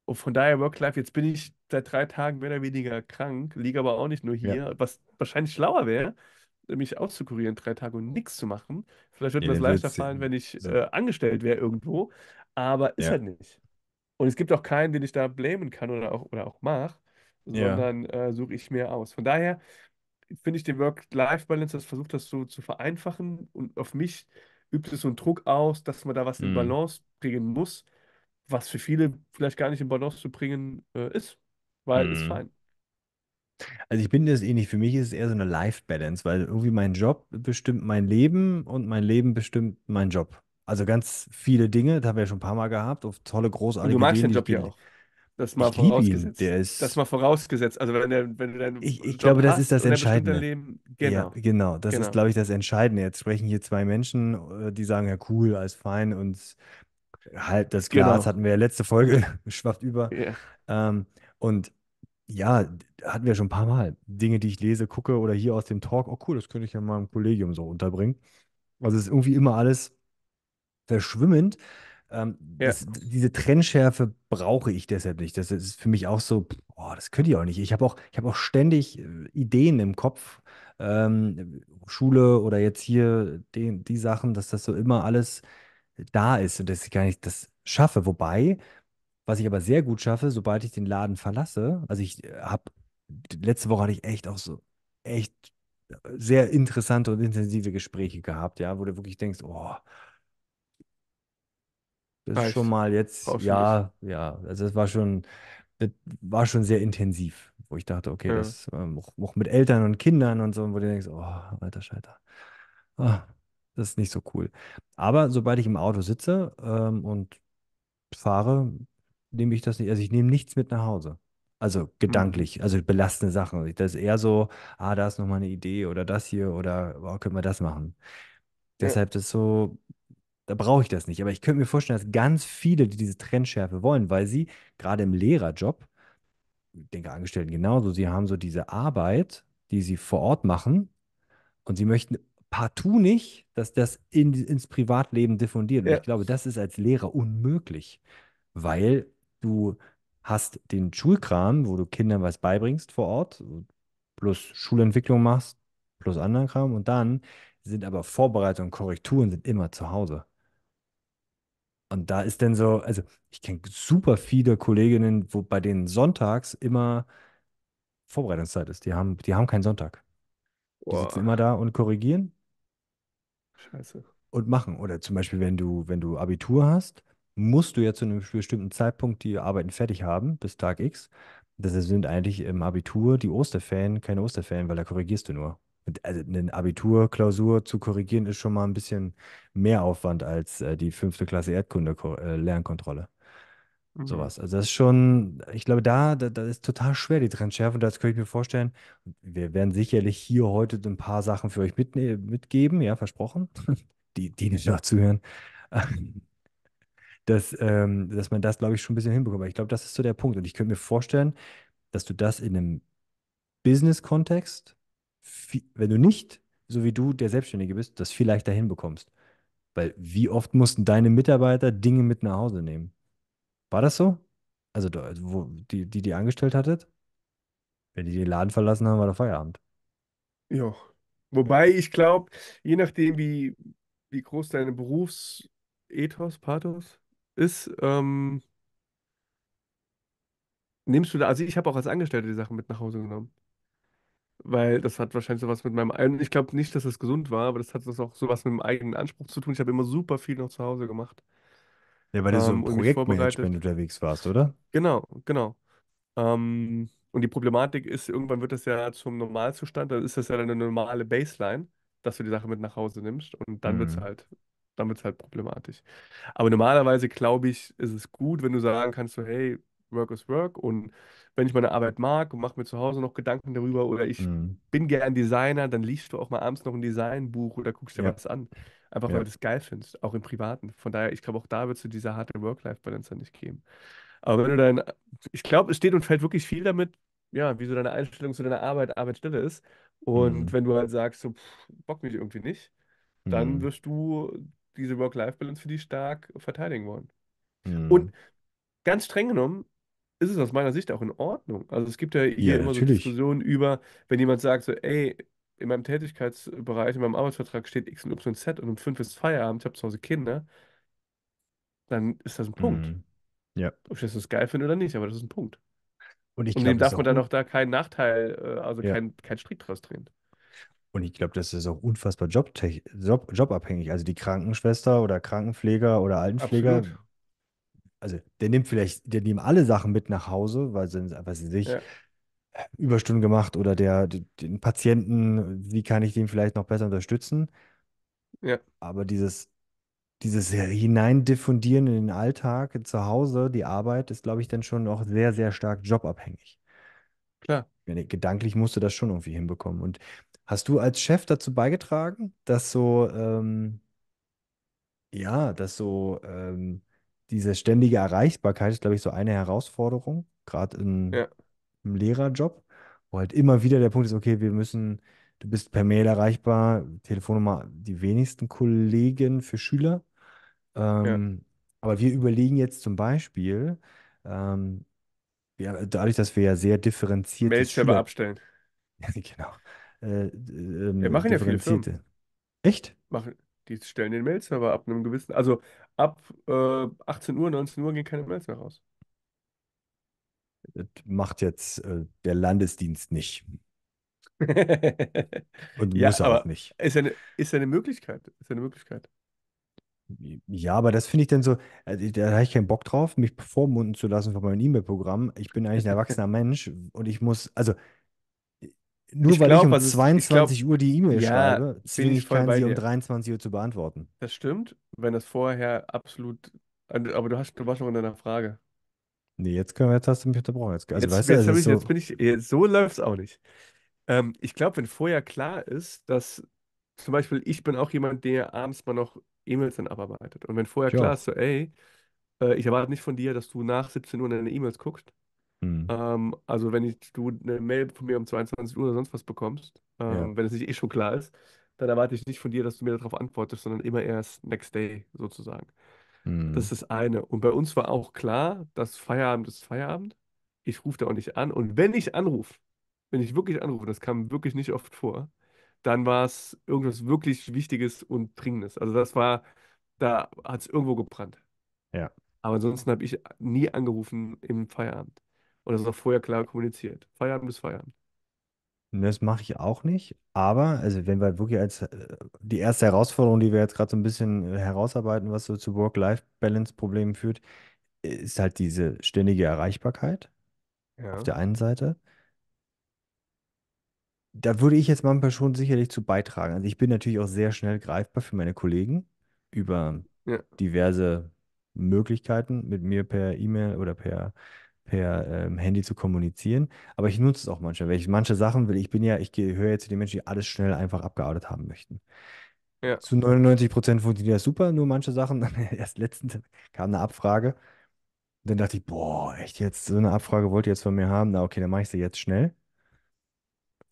Und von daher Work-Life, jetzt bin ich seit drei Tagen mehr oder weniger krank, liege aber auch nicht nur hier, ja. was wahrscheinlich schlauer wäre, mich auszukurieren, drei Tage und nichts zu machen. Vielleicht würde mir das leichter fallen, wenn ich ja. äh, angestellt wäre irgendwo aber ist ja. halt nicht. Und es gibt auch keinen, den ich da blamen kann oder auch, oder auch mache, sondern ja. äh, suche ich mir aus. Von daher finde ich den Work-Life-Balance, das versucht das so zu vereinfachen und auf mich übt es so einen Druck aus, dass man da was in mhm. Balance bringen muss, was für viele vielleicht gar nicht in Balance zu bringen äh, ist, weil mm. ist mhm. fein. Also ich bin das ähnlich. Eh für mich ist es eher so eine Life-Balance, weil irgendwie mein Job bestimmt mein Leben und mein Leben bestimmt mein Job. Also ganz viele Dinge, das haben wir ja schon ein paar Mal gehabt, auf tolle, großartige Dinge. du magst Ideen, den Job hier auch. Das mal ich vorausgesetzt. Ihn, ist, das mal vorausgesetzt. Also wenn, der, wenn du deinen Ich, ich Job glaube, das ist das Entscheidende. Leben, genau. Ja, genau. genau das genau. ist, glaube ich, das Entscheidende. Jetzt sprechen hier zwei Menschen, äh, die sagen, ja, cool, alles fein und halt das genau. Glas genau. hatten wir ja letzte Folge, schwappt über. Yeah. Ähm, und ja, hatten wir schon ein paar Mal. Dinge, die ich lese, gucke oder hier aus dem Talk, oh cool, das könnte ich ja mal im Kollegium so unterbringen. Also es ist irgendwie immer alles verschwimmend. Ähm, ja. das, diese Trennschärfe brauche ich deshalb nicht. Das ist für mich auch so, boah, das könnte ich auch nicht. Ich habe auch, hab auch ständig äh, Ideen im Kopf, ähm, Schule oder jetzt hier die, die Sachen, dass das so immer alles da ist und dass ich gar nicht das schaffe. Wobei, was ich aber sehr gut schaffe, sobald ich den Laden verlasse, also ich äh, habe, letzte Woche hatte ich echt auch so, echt äh, sehr interessante und intensive Gespräche gehabt, ja, wo du wirklich denkst, oh, das Weiß. ist schon mal jetzt, ja, ja. Also es war schon, das war schon sehr intensiv, wo ich dachte, okay, Ja. das ähm, auch, auch mit Eltern und Kindern und so, wo du denkst, oh, alter Scheiter, ah, das ist nicht so cool. Aber sobald ich im Auto sitze ähm, und fahre, nehme ich das nicht, also ich nehme nichts mit nach Hause. Also Hm. gedanklich, also belastende Sachen. Also das ist eher so, ah, da ist nochmal eine Idee oder das hier oder oh, können wir das machen. Deshalb das ist so da brauche ich das nicht. Aber ich könnte mir vorstellen, dass ganz viele, die diese Trendschärfe wollen, weil sie gerade im Lehrerjob, ich denke Angestellten genauso, sie haben so diese Arbeit, die sie vor Ort machen und sie möchten partout nicht, dass das in, ins Privatleben diffundiert. Und ja. ich glaube, das ist als Lehrer unmöglich, weil du hast den Schulkram, wo du Kindern was beibringst vor Ort, plus Schulentwicklung machst, plus anderen Kram und dann sind aber Vorbereitungen, und Korrekturen sind immer zu Hause. Und da ist dann so, also ich kenne super viele Kolleginnen, wo bei denen sonntags immer Vorbereitungszeit ist. Die haben, die haben keinen Sonntag. Die sitzen immer da und korrigieren Scheiße. und machen. Oder zum Beispiel, wenn du, wenn du Abitur hast, musst du ja zu einem bestimmten Zeitpunkt die Arbeiten fertig haben, bis Tag X. Das sind eigentlich im Abitur die Osterferien, keine Osterferien, weil da korrigierst du nur also eine Abiturklausur zu korrigieren, ist schon mal ein bisschen mehr Aufwand als äh, die fünfte Klasse Erdkunde äh, Lernkontrolle. Mhm. Sowas. Also das ist schon, ich glaube, da, da, das ist total schwer, die Trendschärfe. Und das könnte ich mir vorstellen. Wir werden sicherlich hier heute ein paar Sachen für euch mit, mitgeben, ja, versprochen. die, die nicht noch zuhören. dass, ähm, dass man das, glaube ich, schon ein bisschen hinbekommt. Aber ich glaube, das ist so der Punkt. Und ich könnte mir vorstellen, dass du das in einem Business-Kontext viel, wenn du nicht, so wie du der Selbstständige bist, das viel leichter hinbekommst. Weil wie oft mussten deine Mitarbeiter Dinge mit nach Hause nehmen? War das so? Also, also wo, die, die ihr angestellt hattet? Wenn die den Laden verlassen haben, war der Feierabend. Ja. Wobei ich glaube, je nachdem, wie, wie groß deine Berufsethos, Pathos ist, ähm, nimmst du da, also ich habe auch als Angestellter die Sachen mit nach Hause genommen weil das hat wahrscheinlich sowas mit meinem eigenen, ich glaube nicht, dass es das gesund war, aber das hat das auch sowas mit meinem eigenen Anspruch zu tun. Ich habe immer super viel noch zu Hause gemacht. Ja, weil du ähm, so im Projektmanagement unterwegs warst, oder? Genau, genau. Ähm, und die Problematik ist, irgendwann wird das ja zum Normalzustand, dann ist das ja eine normale Baseline, dass du die Sache mit nach Hause nimmst und dann mhm. wird es halt, dann wird's halt problematisch. Aber normalerweise, glaube ich, ist es gut, wenn du sagen kannst, so, hey, Work is Work und wenn ich meine Arbeit mag und mache mir zu Hause noch Gedanken darüber oder ich mhm. bin gern Designer, dann liest du auch mal abends noch ein Designbuch oder guckst dir ja. was an. Einfach ja. weil du es geil findest, auch im Privaten. Von daher, ich glaube, auch da wird zu dieser harte Work-Life-Balance nicht gehen. Aber wenn du dann, ich glaube, es steht und fällt wirklich viel damit, ja, wie so deine Einstellung zu deiner Arbeit, Arbeitsstelle ist. Und mhm. wenn du halt sagst, so, pff, bock mich irgendwie nicht, dann mhm. wirst du diese Work-Life-Balance für dich stark verteidigen wollen. Und mhm. ganz streng genommen ist es aus meiner Sicht auch in Ordnung. Also es gibt ja hier Ja, immer so Diskussionen über, wenn jemand sagt so, ey, in meinem Tätigkeitsbereich, in meinem Arbeitsvertrag steht X und Y und Z und um fünf ist Feierabend, ich habe zu Hause Kinder, dann ist das ein Punkt. Mhm. Ja. Ob ich das jetzt geil finde oder nicht, aber das ist ein Punkt. Und ich Und dem glaube, das ist darf man dann auch da keinen Nachteil, äh, also ja. keinen keinen Strick draus drehen. Und ich glaube, das ist auch unfassbar jobtech- job jobabhängig. Also die Krankenschwester oder Krankenpfleger oder Altenpfleger Absolut also der nimmt vielleicht, der nimmt alle Sachen mit nach Hause, weil sie, weil sie sich ja. Äh, Überstunden gemacht oder der, den Patienten, wie kann ich den vielleicht noch besser unterstützen? Ja. Aber dieses, dieses Hineindiffundieren in den Alltag, zu Hause, die Arbeit, ist, glaube ich, dann schon auch sehr, sehr stark jobabhängig. Klar. Gedanklich musst du das schon irgendwie hinbekommen. Und hast du als Chef dazu beigetragen, dass so, ähm, ja, dass so ähm, diese ständige Erreichbarkeit ist, glaube ich, so eine Herausforderung, gerade ja. im Lehrerjob, wo halt immer wieder der Punkt ist, okay, wir müssen, du bist per Mail erreichbar, Telefonnummer, die wenigsten Kollegen für Schüler. Ähm, ja. Aber wir überlegen jetzt zum Beispiel, ähm, wir, dadurch, dass wir ja sehr differenziert. Mailserver Schüler... abstellen. genau. Äh, ähm, wir machen ja viele Firmen. Echt? Machen, die stellen den Mail-Server ab einem gewissen, also ab äh, 18 Uhr, 19 Uhr gehen keine Mails mehr raus. Das macht jetzt äh, der Landesdienst nicht. Und ja, muss auch nicht. Ist eine, ist eine Möglichkeit. Ist eine Möglichkeit. Ja, aber das finde ich dann so, also, da habe ich keinen Bock drauf, mich bevormunden zu lassen von meinem E-Mail-Programm. Ich bin eigentlich ein erwachsener Mensch und ich muss, also nur ich weil glaub, ich um also 22 ich glaub, Uhr die E-Mail ja, schreibe, zwinge ich, ich kann sie dir. um 23 Uhr zu beantworten. Das stimmt, wenn das vorher absolut. Also, aber du, hast, du warst noch in deiner Frage. Nee, jetzt können wir jetzt hast du mich unterbrochen. Jetzt, also, jetzt, weißt du, jetzt, also, ich, so... jetzt bin ich. So läuft es auch nicht. Ähm, ich glaube, wenn vorher klar ist, dass zum Beispiel ich bin auch jemand, der abends mal noch E-Mails dann abarbeitet. Und wenn vorher sure. klar ist, so, ey, äh, ich erwarte nicht von dir, dass du nach 17 Uhr deine E-Mails guckst, Mhm. Ähm, also wenn ich, du eine Mail von mir um 22 Uhr oder sonst was bekommst, ähm, ja. wenn es nicht eh schon klar ist, dann erwarte ich nicht von dir, dass du mir darauf antwortest, sondern immer erst next day sozusagen. Mhm. Das ist das eine. Und bei uns war auch klar, dass Feierabend ist Feierabend. Ich rufe da auch nicht an. Und wenn ich anrufe, wenn ich wirklich anrufe, das kam wirklich nicht oft vor, dann war es irgendwas wirklich Wichtiges und Dringendes. Also das war, da hat es irgendwo gebrannt. Ja. Aber ansonsten habe ich nie angerufen im Feierabend oder das ist auch vorher klar kommuniziert. Feiern bis feiern. Das mache ich auch nicht. Aber, also wenn wir wirklich als äh, die erste Herausforderung, die wir jetzt gerade so ein bisschen äh, herausarbeiten, was so zu Work-Life-Balance-Problemen führt, äh, ist halt diese ständige Erreichbarkeit Ja. auf der einen Seite. Da würde ich jetzt manchmal schon sicherlich zu beitragen. Also ich bin natürlich auch sehr schnell greifbar für meine Kollegen über Ja. diverse Möglichkeiten, mit mir per E-Mail oder per per ähm, Handy zu kommunizieren. Aber ich nutze es auch manchmal, weil ich manche Sachen will. Ich bin ja, ich gehöre ja zu den Menschen, die alles schnell einfach abgearbeitet haben möchten. Ja. Zu 99 Prozent funktioniert das super, nur manche Sachen. Erst letztens kam eine Abfrage. Und dann dachte ich, boah, echt jetzt, so eine Abfrage wollt ihr jetzt von mir haben? Na, okay, dann mache ich sie jetzt schnell.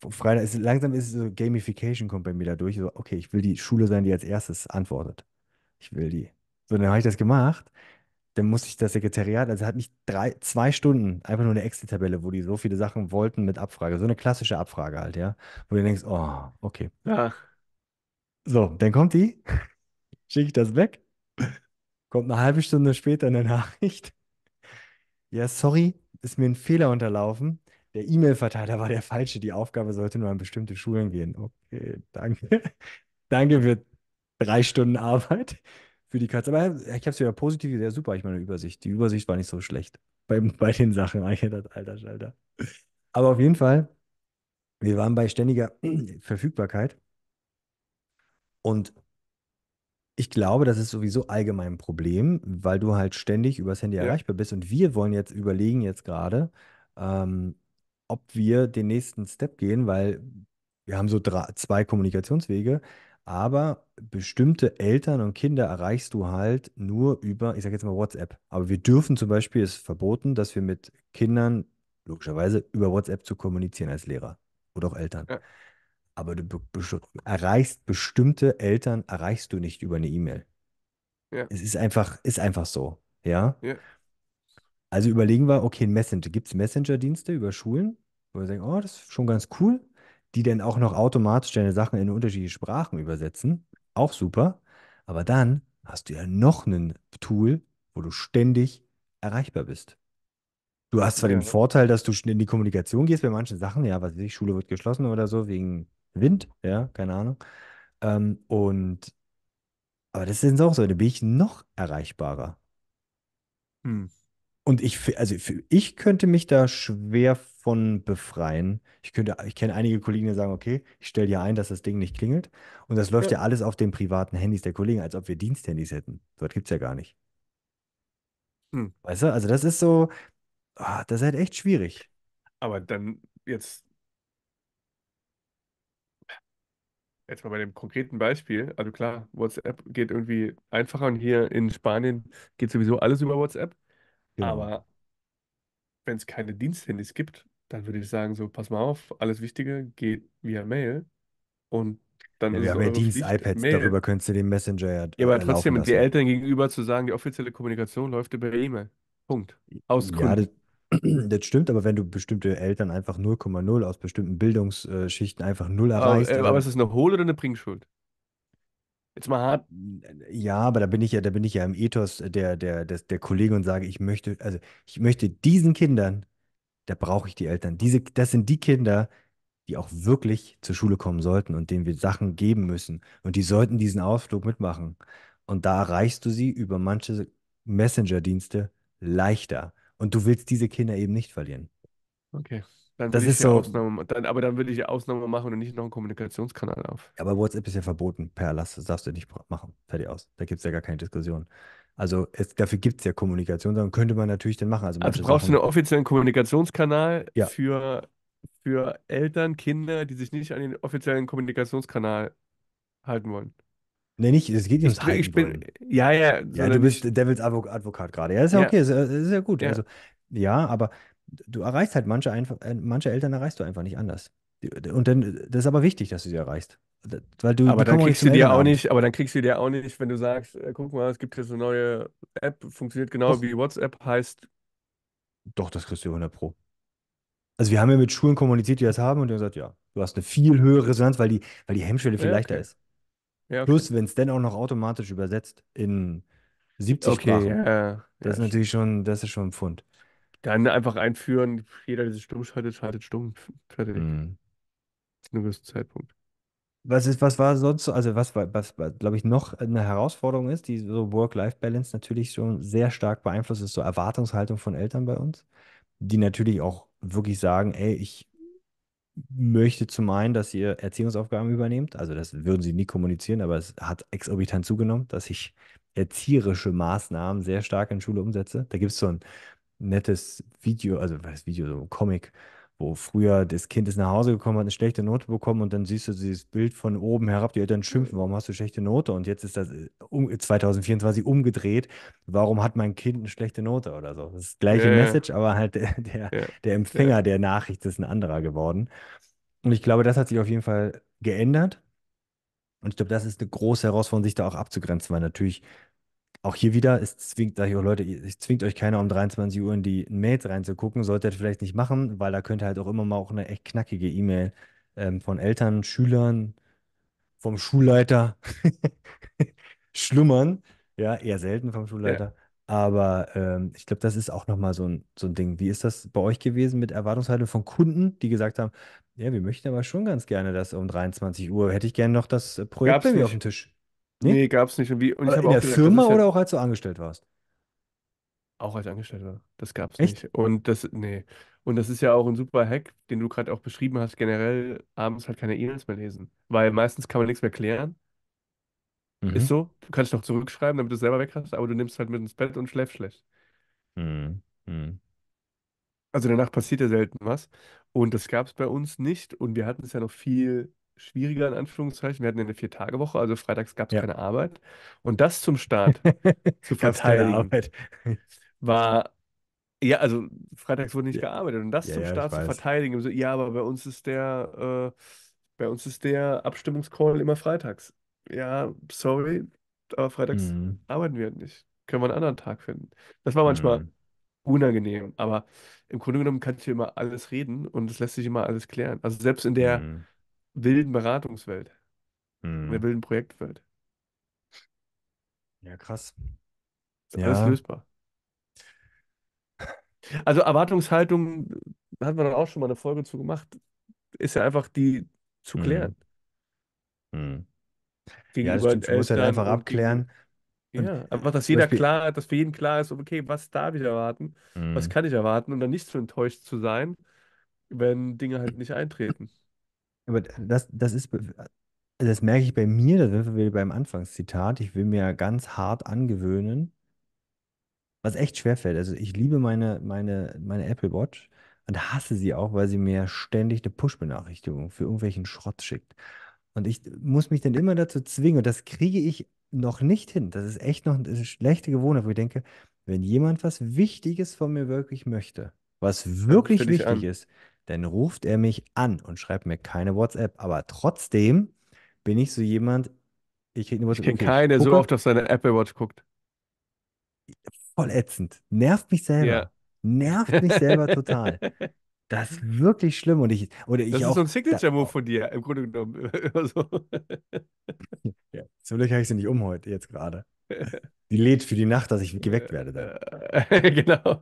Freitag ist, langsam ist so Gamification kommt bei mir da durch. So, okay, ich will die Schule sein, die als erstes antwortet. Ich will die. So, dann habe ich das gemacht dann muss ich das Sekretariat, also hat mich drei, zwei Stunden einfach nur eine Excel-Tabelle, wo die so viele Sachen wollten mit Abfrage. So eine klassische Abfrage halt, ja. Wo du denkst, oh, okay. Ja. So, dann kommt die, schicke ich das weg, kommt eine halbe Stunde später eine Nachricht. Ja, sorry, ist mir ein Fehler unterlaufen. Der E-Mail-Verteiler war der falsche. Die Aufgabe sollte nur an bestimmte Schulen gehen. Okay, danke. danke für drei Stunden Arbeit für die Katze. Aber ich habe es wieder positiv gesehen. super, ich meine, Übersicht. Die Übersicht war nicht so schlecht bei, bei den Sachen. Alter Schalter. Aber auf jeden Fall, wir waren bei ständiger Verfügbarkeit. Und ich glaube, das ist sowieso allgemein ein Problem, weil du halt ständig übers Handy ja. erreichbar bist. Und wir wollen jetzt überlegen, jetzt gerade, ähm, ob wir den nächsten Step gehen, weil wir haben so drei, zwei Kommunikationswege. Aber bestimmte Eltern und Kinder erreichst du halt nur über, ich sage jetzt mal WhatsApp. Aber wir dürfen zum Beispiel, es ist verboten, dass wir mit Kindern logischerweise über WhatsApp zu kommunizieren als Lehrer oder auch Eltern. Ja. Aber du be erreichst bestimmte Eltern, erreichst du nicht über eine E-Mail. Ja. Es ist einfach, ist einfach so. Ja? ja. Also überlegen wir, okay, Messenger. Gibt es Messenger-Dienste über Schulen? Wo wir sagen, oh, das ist schon ganz cool die dann auch noch automatisch deine Sachen in unterschiedliche Sprachen übersetzen. Auch super. Aber dann hast du ja noch ein Tool, wo du ständig erreichbar bist. Du hast zwar ja. den Vorteil, dass du in die Kommunikation gehst bei manchen Sachen, ja, was weiß ich, Schule wird geschlossen oder so wegen Wind, ja, keine Ahnung. Ähm, und aber das ist auch so, da bin ich noch erreichbarer. Hm. Und ich, also ich könnte mich da schwer von befreien. Ich könnte, ich kenne einige Kollegen, die sagen, okay, ich stelle dir ein, dass das Ding nicht klingelt. Und das läuft ja. ja alles auf den privaten Handys der Kollegen, als ob wir Diensthandys hätten. Dort gibt es ja gar nicht. Hm. Weißt du, also das ist so, oh, das ist halt echt schwierig. Aber dann jetzt, jetzt mal bei dem konkreten Beispiel, also klar, WhatsApp geht irgendwie einfacher und hier in Spanien geht sowieso alles über WhatsApp. Genau. Aber wenn es keine Diensthandys gibt, dann würde ich sagen, so, pass mal auf, alles Wichtige geht via Mail und dann ja, ist wir haben ja Dienst-iPads, darüber könntest du den Messenger ja. Ja, aber trotzdem mit den Eltern gegenüber zu sagen, die offizielle Kommunikation läuft über E-Mail. Punkt. Aus ja, das, das, stimmt, aber wenn du bestimmte Eltern einfach 0,0 aus bestimmten Bildungsschichten einfach null äh, erreichst. Aber, aber ist es eine Hohl- oder eine Bringschuld? Jetzt mal hart. Ja, aber da bin ich ja, da bin ich ja im Ethos der, der, des, der Kollegen und sage, ich möchte, also ich möchte diesen Kindern, da brauche ich die Eltern. Diese, das sind die Kinder, die auch wirklich zur Schule kommen sollten und denen wir Sachen geben müssen. Und die sollten diesen Ausflug mitmachen. Und da erreichst du sie über manche Messenger-Dienste leichter. Und du willst diese Kinder eben nicht verlieren. Okay. Dann das ist so. Dann, aber dann würde ich eine Ausnahme machen und nicht noch einen Kommunikationskanal auf. aber WhatsApp ist ja verboten per Erlass. darfst du nicht machen. Fertig aus. Da gibt es ja gar keine Diskussion. Also es, dafür gibt es ja Kommunikation, sondern könnte man natürlich dann machen. Also, also brauchst du einen offiziellen Kommunikationskanal ja. für, für Eltern, Kinder, die sich nicht an den offiziellen Kommunikationskanal halten wollen. Nee, nicht, es geht nicht ums Halten. Ich bin, ja, ja. Ja, du bist Devils Advokat gerade. Ja, ist ja, ja. okay, ist, äh, ist ja gut. Ja. Also, ja, aber du erreichst halt manche, einfach, äh, manche Eltern erreichst du einfach nicht anders. Und dann, das ist aber wichtig, dass du sie erreichst. Weil du, aber dann kriegst du die auch nicht, aber dann kriegst du die auch nicht, wenn du sagst, äh, guck mal, es gibt hier so eine neue App, funktioniert genau Doch. wie WhatsApp, heißt. Doch, das kriegst du 100 Pro. Also wir haben ja mit Schulen kommuniziert, die das haben, und die haben gesagt, ja, du hast eine viel höhere Resonanz, weil die, weil die Hemmschwelle viel ja, okay. leichter ist. Ja, okay. Plus, wenn es dann auch noch automatisch übersetzt in 70 okay, Sprachen, ja, das ist natürlich schon, das ist schon ein Pfund. Dann einfach einführen, jeder, der sich stumm schaltet, schaltet stumm. Fertig. Mhm. Zu einem gewissen Zeitpunkt. Was ist, was war sonst, also was, was, was, was glaube ich, noch eine Herausforderung ist, die so Work-Life-Balance natürlich schon sehr stark beeinflusst, ist so Erwartungshaltung von Eltern bei uns, die natürlich auch wirklich sagen, ey, ich möchte zum einen, dass ihr Erziehungsaufgaben übernehmt, also das würden sie nie kommunizieren, aber es hat exorbitant zugenommen, dass ich erzieherische Maßnahmen sehr stark in Schule umsetze. Da gibt es so ein nettes Video, also was Video, so ein Comic, wo früher das Kind ist nach Hause gekommen, hat eine schlechte Note bekommen und dann siehst du dieses Bild von oben herab, die Eltern schimpfen, warum hast du schlechte Note? Und jetzt ist das 2024 äh, umgedreht, warum hat mein Kind eine schlechte Note oder so? Das ist gleiche ja, Message, ja. aber halt der, der, ja. der Empfänger der Nachricht ist ein anderer geworden. Und ich glaube, das hat sich auf jeden Fall geändert. Und ich glaube, das ist eine große Herausforderung, sich da auch abzugrenzen, weil natürlich auch hier wieder, es zwingt euch, Leute, es zwingt euch keiner um 23 Uhr in die Mails reinzugucken, solltet ihr vielleicht nicht machen, weil da könnte halt auch immer mal auch eine echt knackige E-Mail ähm, von Eltern, Schülern, vom Schulleiter schlummern. Ja, eher selten vom Schulleiter. Ja. Aber ähm, ich glaube, das ist auch nochmal so ein, so ein Ding. Wie ist das bei euch gewesen mit Erwartungshaltung von Kunden, die gesagt haben, ja, wir möchten aber schon ganz gerne, dass um 23 Uhr hätte ich gerne noch das äh, Projekt auf dem Tisch. Nee, nee gab es nicht. Und, wie, und in der gedacht, Firma oder auch als du angestellt warst? Auch als Angestellter. Das gab es nicht. Und das, nee. Und das ist ja auch ein super Hack, den du gerade auch beschrieben hast, generell abends halt keine E-Mails mehr lesen. Weil meistens kann man nichts mehr klären. Mhm. Ist so. Du kannst noch zurückschreiben, damit du es selber weg hast, aber du nimmst halt mit ins Bett und schläfst schlecht. Mhm. Mhm. Also danach passiert ja selten was. Und das gab es bei uns nicht. Und wir hatten es ja noch viel schwieriger in Anführungszeichen. Wir hatten eine Vier-Tage-Woche, also freitags gab es ja. keine Arbeit. Und das zum Start zu verteilen, war ja, also freitags wurde nicht ja. gearbeitet und das ja, zum ja, Start zu verteidigen. So, ja, aber bei uns ist der, äh, bei uns ist der Abstimmungscall immer freitags. Ja, sorry, aber freitags mhm. arbeiten wir halt nicht. Können wir einen anderen Tag finden. Das war manchmal mhm. unangenehm, aber im Grunde genommen kannst du immer alles reden und es lässt sich immer alles klären. Also selbst in der mhm wilden Beratungswelt, in der hm. wilden Projektwelt. Ja, krass. Das Ist alles lösbar. Also Erwartungshaltung, da äh, hatten wir dann auch schon mal eine Folge zu gemacht, ist ja einfach die zu hm. klären. hm. Ja, das Gegenüber Du musst halt einfach abklären. Ja, einfach, dass jeder Beispiel, klar, dass für jeden klar ist, okay, was darf ich erwarten, was hm. kann ich erwarten und dann nicht so enttäuscht zu sein, wenn Dinge halt nicht eintreten. Aber das, das ist, das merke ich bei mir, das sind wir wieder beim Anfangszitat. Ich will mir ganz hart angewöhnen, was echt schwerfällt. Also ich liebe meine, meine, meine Apple Watch und hasse sie auch, weil sie mir ständig eine Push-Benachrichtigung für irgendwelchen Schrott schickt. Und ich muss mich dann immer dazu zwingen und das kriege ich noch nicht hin. Das ist echt noch eine schlechte Gewohnheit, wo ich denke, wenn jemand was Wichtiges von mir wirklich möchte, was wirklich wichtig ist, dann ruft er mich an und schreibt mir keine WhatsApp. Aber trotzdem bin ich so jemand, ich kriege eine WhatsApp. Ich kenne okay, keinen, der so oft auf seine Apple Watch guckt. Voll ätzend. Nervt mich selber. Ja. Nervt mich selber total. Das ist wirklich schlimm. Und ich, oder ich das ist so ein Signature-Move von dir, im Grunde genommen. ja, zum Glück habe ich sie nicht um heute, jetzt gerade. Die lädt für die Nacht, dass ich äh, geweckt werde. Dann. genau.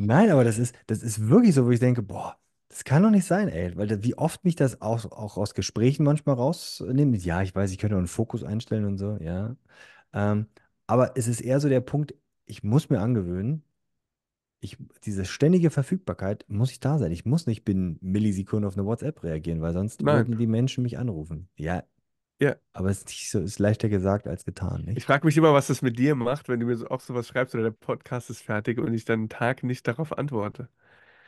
Nein, aber das ist, das ist wirklich so, wo ich denke, boah, das kann doch nicht sein, ey. Weil wie oft mich das auch, auch aus Gesprächen manchmal rausnimmt. Ja, ich weiß, ich könnte auch einen Fokus einstellen und so, ja. Ähm, aber es ist eher so der Punkt, ich muss mir angewöhnen, ich, diese ständige Verfügbarkeit muss ich da sein. Ich muss nicht binnen Millisekunden auf eine WhatsApp reagieren, weil sonst Nein, würden die Menschen mich anrufen. Ja, ja. Aber es ist, nicht so, ist leichter gesagt als getan. Nicht? Ich frage mich immer, was das mit dir macht, wenn du mir so oft sowas schreibst oder der Podcast ist fertig und ich dann einen Tag nicht darauf antworte.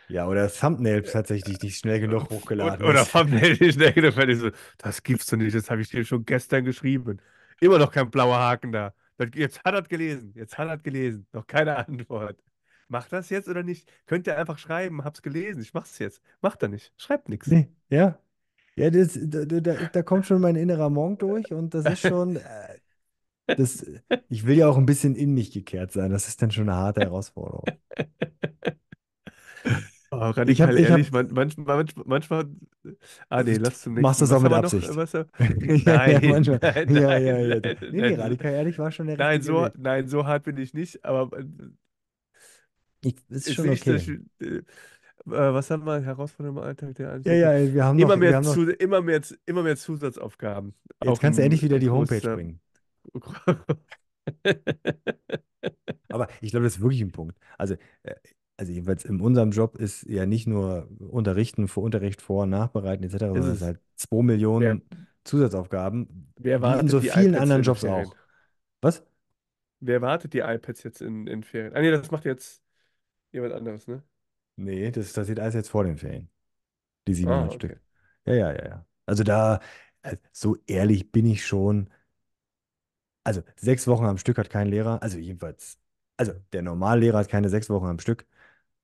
Ja, oder das Thumbnail äh, tatsächlich nicht schnell äh, genug hochgeladen. oder, oder Thumbnail nicht schnell genug. Weil ich so, das gibst du nicht, das habe ich dir schon gestern geschrieben. Immer noch kein blauer Haken da. Jetzt hat er gelesen, jetzt hat er gelesen. Noch keine Antwort. Macht das jetzt oder nicht? Könnt ihr einfach schreiben, hab's gelesen, ich mach's jetzt. Macht er nicht, schreibt nichts. Nee, ja, ja, das, da, da, da kommt schon mein innerer Monk durch und das ist schon. Äh, das, ich will ja auch ein bisschen in mich gekehrt sein. Das ist dann schon eine harte Herausforderung. Oh, radikal ich hab, ich ehrlich, hab, manchmal, manchmal, manchmal, ah nee, lass zum nächsten Machst du das auch mit Absicht? Noch, nein, ja, manchmal. Nein, ja, ja, ja. Nein, nee, nee, radikal ehrlich war schon der nein, so, Weg. nein, so hart bin ich nicht, aber äh, ich, ist äh, schon okay. Nicht, äh, was hat man Herausforderungen im Alltag der Ja, ja, wir haben immer, noch, mehr, haben zu, noch... immer, mehr, immer mehr Zusatzaufgaben. Jetzt kannst du endlich wieder die Homepage Oster. bringen. Aber ich glaube, das ist wirklich ein Punkt. Also, äh, also jedenfalls in unserem Job ist ja nicht nur Unterrichten, vor Unterricht vor, nachbereiten etc., sondern es ist halt 2 Millionen wer, Zusatzaufgaben. Wer wartet in so vielen iPads anderen Jobs auch. Was? Wer wartet die iPads jetzt in, in Ferien? Ah nee, das macht jetzt jemand anderes, ne? Nee, das passiert alles jetzt vor den Ferien. Die Ah, 700 okay. Stück. Ja, ja, ja, ja. Also da, äh, so ehrlich bin ich schon. Also sechs Wochen am Stück hat kein Lehrer. Also jedenfalls. Also der Normallehrer hat keine sechs Wochen am Stück.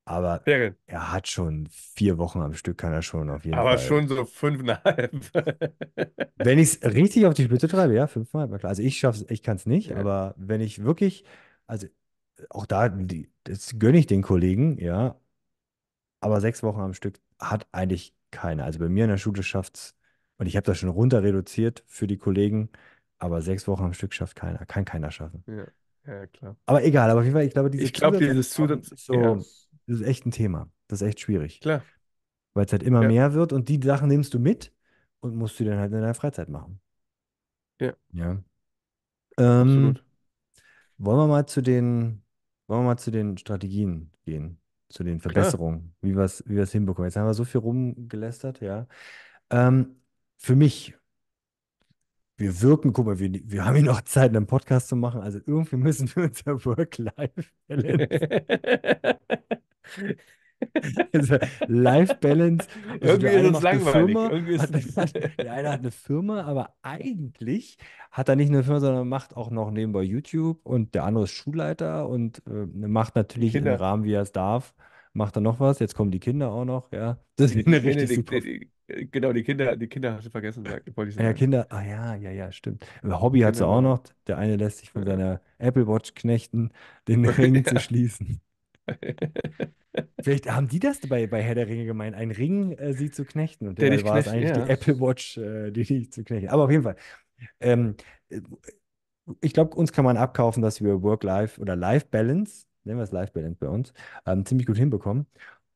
Aber Ferien. er hat schon vier Wochen am Stück, kann er schon auf jeden Aber Fall. schon so fünfeinhalb. Wenn ich es richtig auf die Spitze treibe, ja, fünfmal, Also ich schaff's, ich kann es nicht, Ja. aber wenn ich wirklich, also auch da, die, das gönne ich den Kollegen, ja, aber sechs Wochen am Stück hat eigentlich keiner. Also bei mir in der Schule schafft es, und ich habe das schon runter reduziert für die Kollegen, aber sechs Wochen am Stück schafft keiner, kann keiner schaffen. Ja, ja klar. Aber egal, aber auf jeden Fall, ich glaube, diese ich glaube, dieses Zusatz ist so, ja. ist echt ein Thema. Das ist echt schwierig. Klar. Weil es halt immer ja. mehr wird und die Sachen nimmst du mit und musst du dann halt in deiner Freizeit machen. Ja. Ja. Ähm, Absolut. Wollen wir mal zu den, wollen wir mal zu den Strategien gehen? zu den Verbesserungen, Klar. wie wir es wie hinbekommen. Jetzt haben wir so viel rumgelästert, ja. Ähm, für mich, wir wirken, guck mal, wir, wir haben hier noch Zeit, einen Podcast zu machen, also irgendwie müssen wir unser Work-Life also Life Balance. Also irgendwie ist es langweilig. Firma, ist hat, der eine hat eine Firma, aber eigentlich hat er nicht eine Firma, sondern macht auch noch nebenbei YouTube und der andere ist Schulleiter und äh, macht natürlich im Rahmen, wie er es darf, macht er noch was. Jetzt kommen die Kinder auch noch, ja. Das ist eine richtig die, Genau, die Kinder, die Kinder hast du vergessen, wollte ich sagen. Ja, Kinder, ah ja, ja, ja, stimmt. Hobby hat sie auch noch. Der eine lässt sich von seiner Apple Watch knechten, den Ring ja. zu schließen. Vielleicht haben die das bei, bei Herr der Ringe gemeint, einen Ring äh, sie zu knechten. Und der, der war es eigentlich ja. die Apple Watch, äh, die dich zu knechten. Aber auf jeden Fall. Ähm, ich glaube, uns kann man abkaufen, dass wir Work-Life oder Life-Balance, nennen wir es Life-Balance bei uns, ähm, ziemlich gut hinbekommen.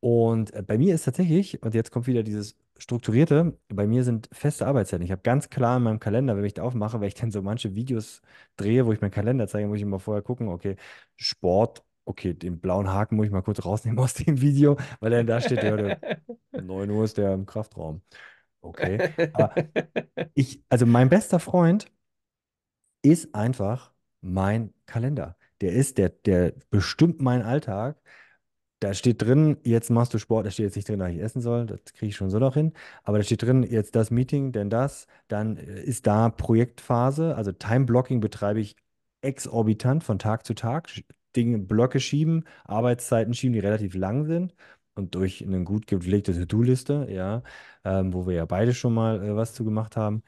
Und äh, bei mir ist tatsächlich, und jetzt kommt wieder dieses Strukturierte, bei mir sind feste Arbeitszeiten. Ich habe ganz klar in meinem Kalender, wenn ich da aufmache, weil ich dann so manche Videos drehe, wo ich meinen Kalender zeige, muss ich immer vorher gucken, okay, Sport okay, den blauen Haken muss ich mal kurz rausnehmen aus dem Video, weil dann da steht, ja, der 9 Uhr ist der im Kraftraum. Okay. Aber ich, also mein bester Freund ist einfach mein Kalender. Der ist, der, der bestimmt meinen Alltag. Da steht drin, jetzt machst du Sport, da steht jetzt nicht drin, dass ich essen soll, das kriege ich schon so noch hin, aber da steht drin, jetzt das Meeting, denn das, dann äh, ist da Projektphase, also Time-Blocking betreibe ich exorbitant von Tag zu Tag, Dinge, Blöcke schieben, Arbeitszeiten schieben, die relativ lang sind und durch eine gut gepflegte To-Do-Liste, ja, ähm, wo wir ja beide schon mal äh, was zu gemacht haben.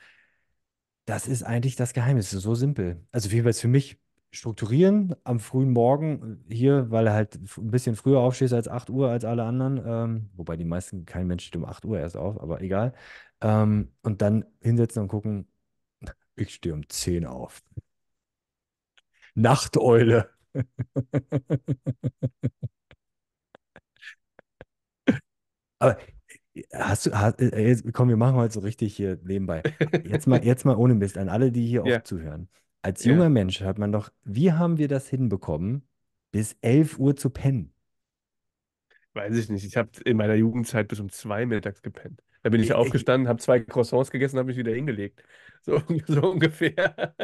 Das ist eigentlich das Geheimnis, so simpel. Also jedenfalls für mich strukturieren am frühen Morgen äh, hier, weil er halt ein bisschen früher aufstehst als 8 Uhr als alle anderen, ähm, wobei die meisten, kein Mensch steht um 8 Uhr erst auf, aber egal. Ähm, und dann hinsetzen und gucken, ich stehe um 10 auf. Nachteule. Aber äh, hast du, hast, äh, äh, komm, wir machen heute so richtig hier nebenbei. Jetzt mal, jetzt mal ohne Mist an alle, die hier ja. auch zuhören. Als junger ja. Mensch hat man doch, wie haben wir das hinbekommen, bis 11 Uhr zu pennen? Weiß ich nicht. Ich habe in meiner Jugendzeit bis um zwei mittags gepennt. Da bin ich, ich aufgestanden, habe zwei Croissants gegessen, habe mich wieder hingelegt. So, so ungefähr.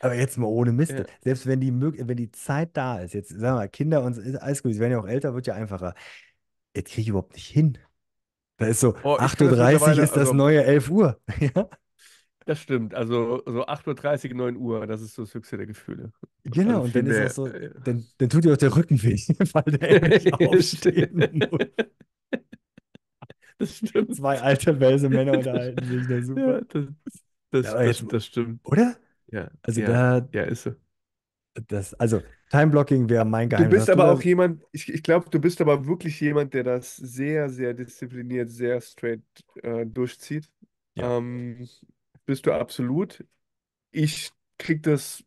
Aber jetzt mal ohne Mist. Ja. Selbst wenn die, wenn die Zeit da ist, jetzt sagen wir mal, Kinder und alles gut, sie werden ja auch älter, wird ja einfacher. Jetzt kriege ich überhaupt nicht hin. Da ist so, oh, 8.30 Uhr ist das also, neue 11 Uhr. Das stimmt. Also so 8.30 Uhr, 9 Uhr, das ist so das höchste der Gefühle. Genau, also und dann mehr, ist auch so, dann, dann tut dir auch der Rücken weh, weil der nicht aufstehen muss. Das stimmt. Zwei alte, böse Männer unterhalten sich, da super. Ja, das, das, ja, das, das stimmt. Oder? Ja, also ja, da. Ja, ist so. Das, also, time wäre mein Geheimnis. Du bist aber du auch jemand, ich, ich glaube, du bist aber wirklich jemand, der das sehr, sehr diszipliniert, sehr straight äh, durchzieht. Ja. Ähm, bist du absolut. Ich kriege das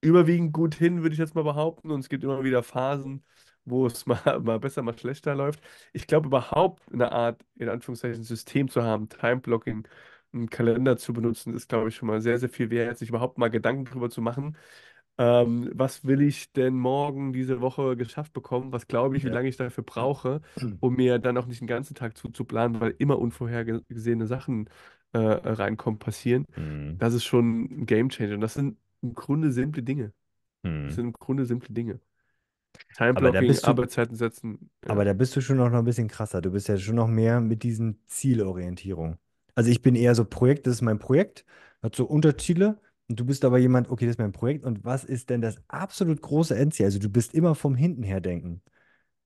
überwiegend gut hin, würde ich jetzt mal behaupten. Und es gibt immer wieder Phasen, wo es mal, mal besser, mal schlechter läuft. Ich glaube, überhaupt eine Art, in Anführungszeichen, System zu haben, Time-Blocking einen Kalender zu benutzen, ist, glaube ich, schon mal sehr, sehr viel wert, sich überhaupt mal Gedanken darüber zu machen. Ähm, was will ich denn morgen diese Woche geschafft bekommen? Was glaube ich, wie ja. lange ich dafür brauche, um mir dann auch nicht den ganzen Tag zuzuplanen, weil immer unvorhergesehene Sachen äh, reinkommen, passieren. Mhm. Das ist schon ein Gamechanger. Und das sind im Grunde simple Dinge. Mhm. Das sind im Grunde simple Dinge. Timeblocking, Arbeitszeiten setzen. Ja. Aber da bist du schon noch ein bisschen krasser. Du bist ja schon noch mehr mit diesen Zielorientierungen. Also ich bin eher so Projekt, das ist mein Projekt, hat so Unterziele. Und du bist aber jemand, okay, das ist mein Projekt. Und was ist denn das absolut große Endziel? Also du bist immer vom Hinten her denken.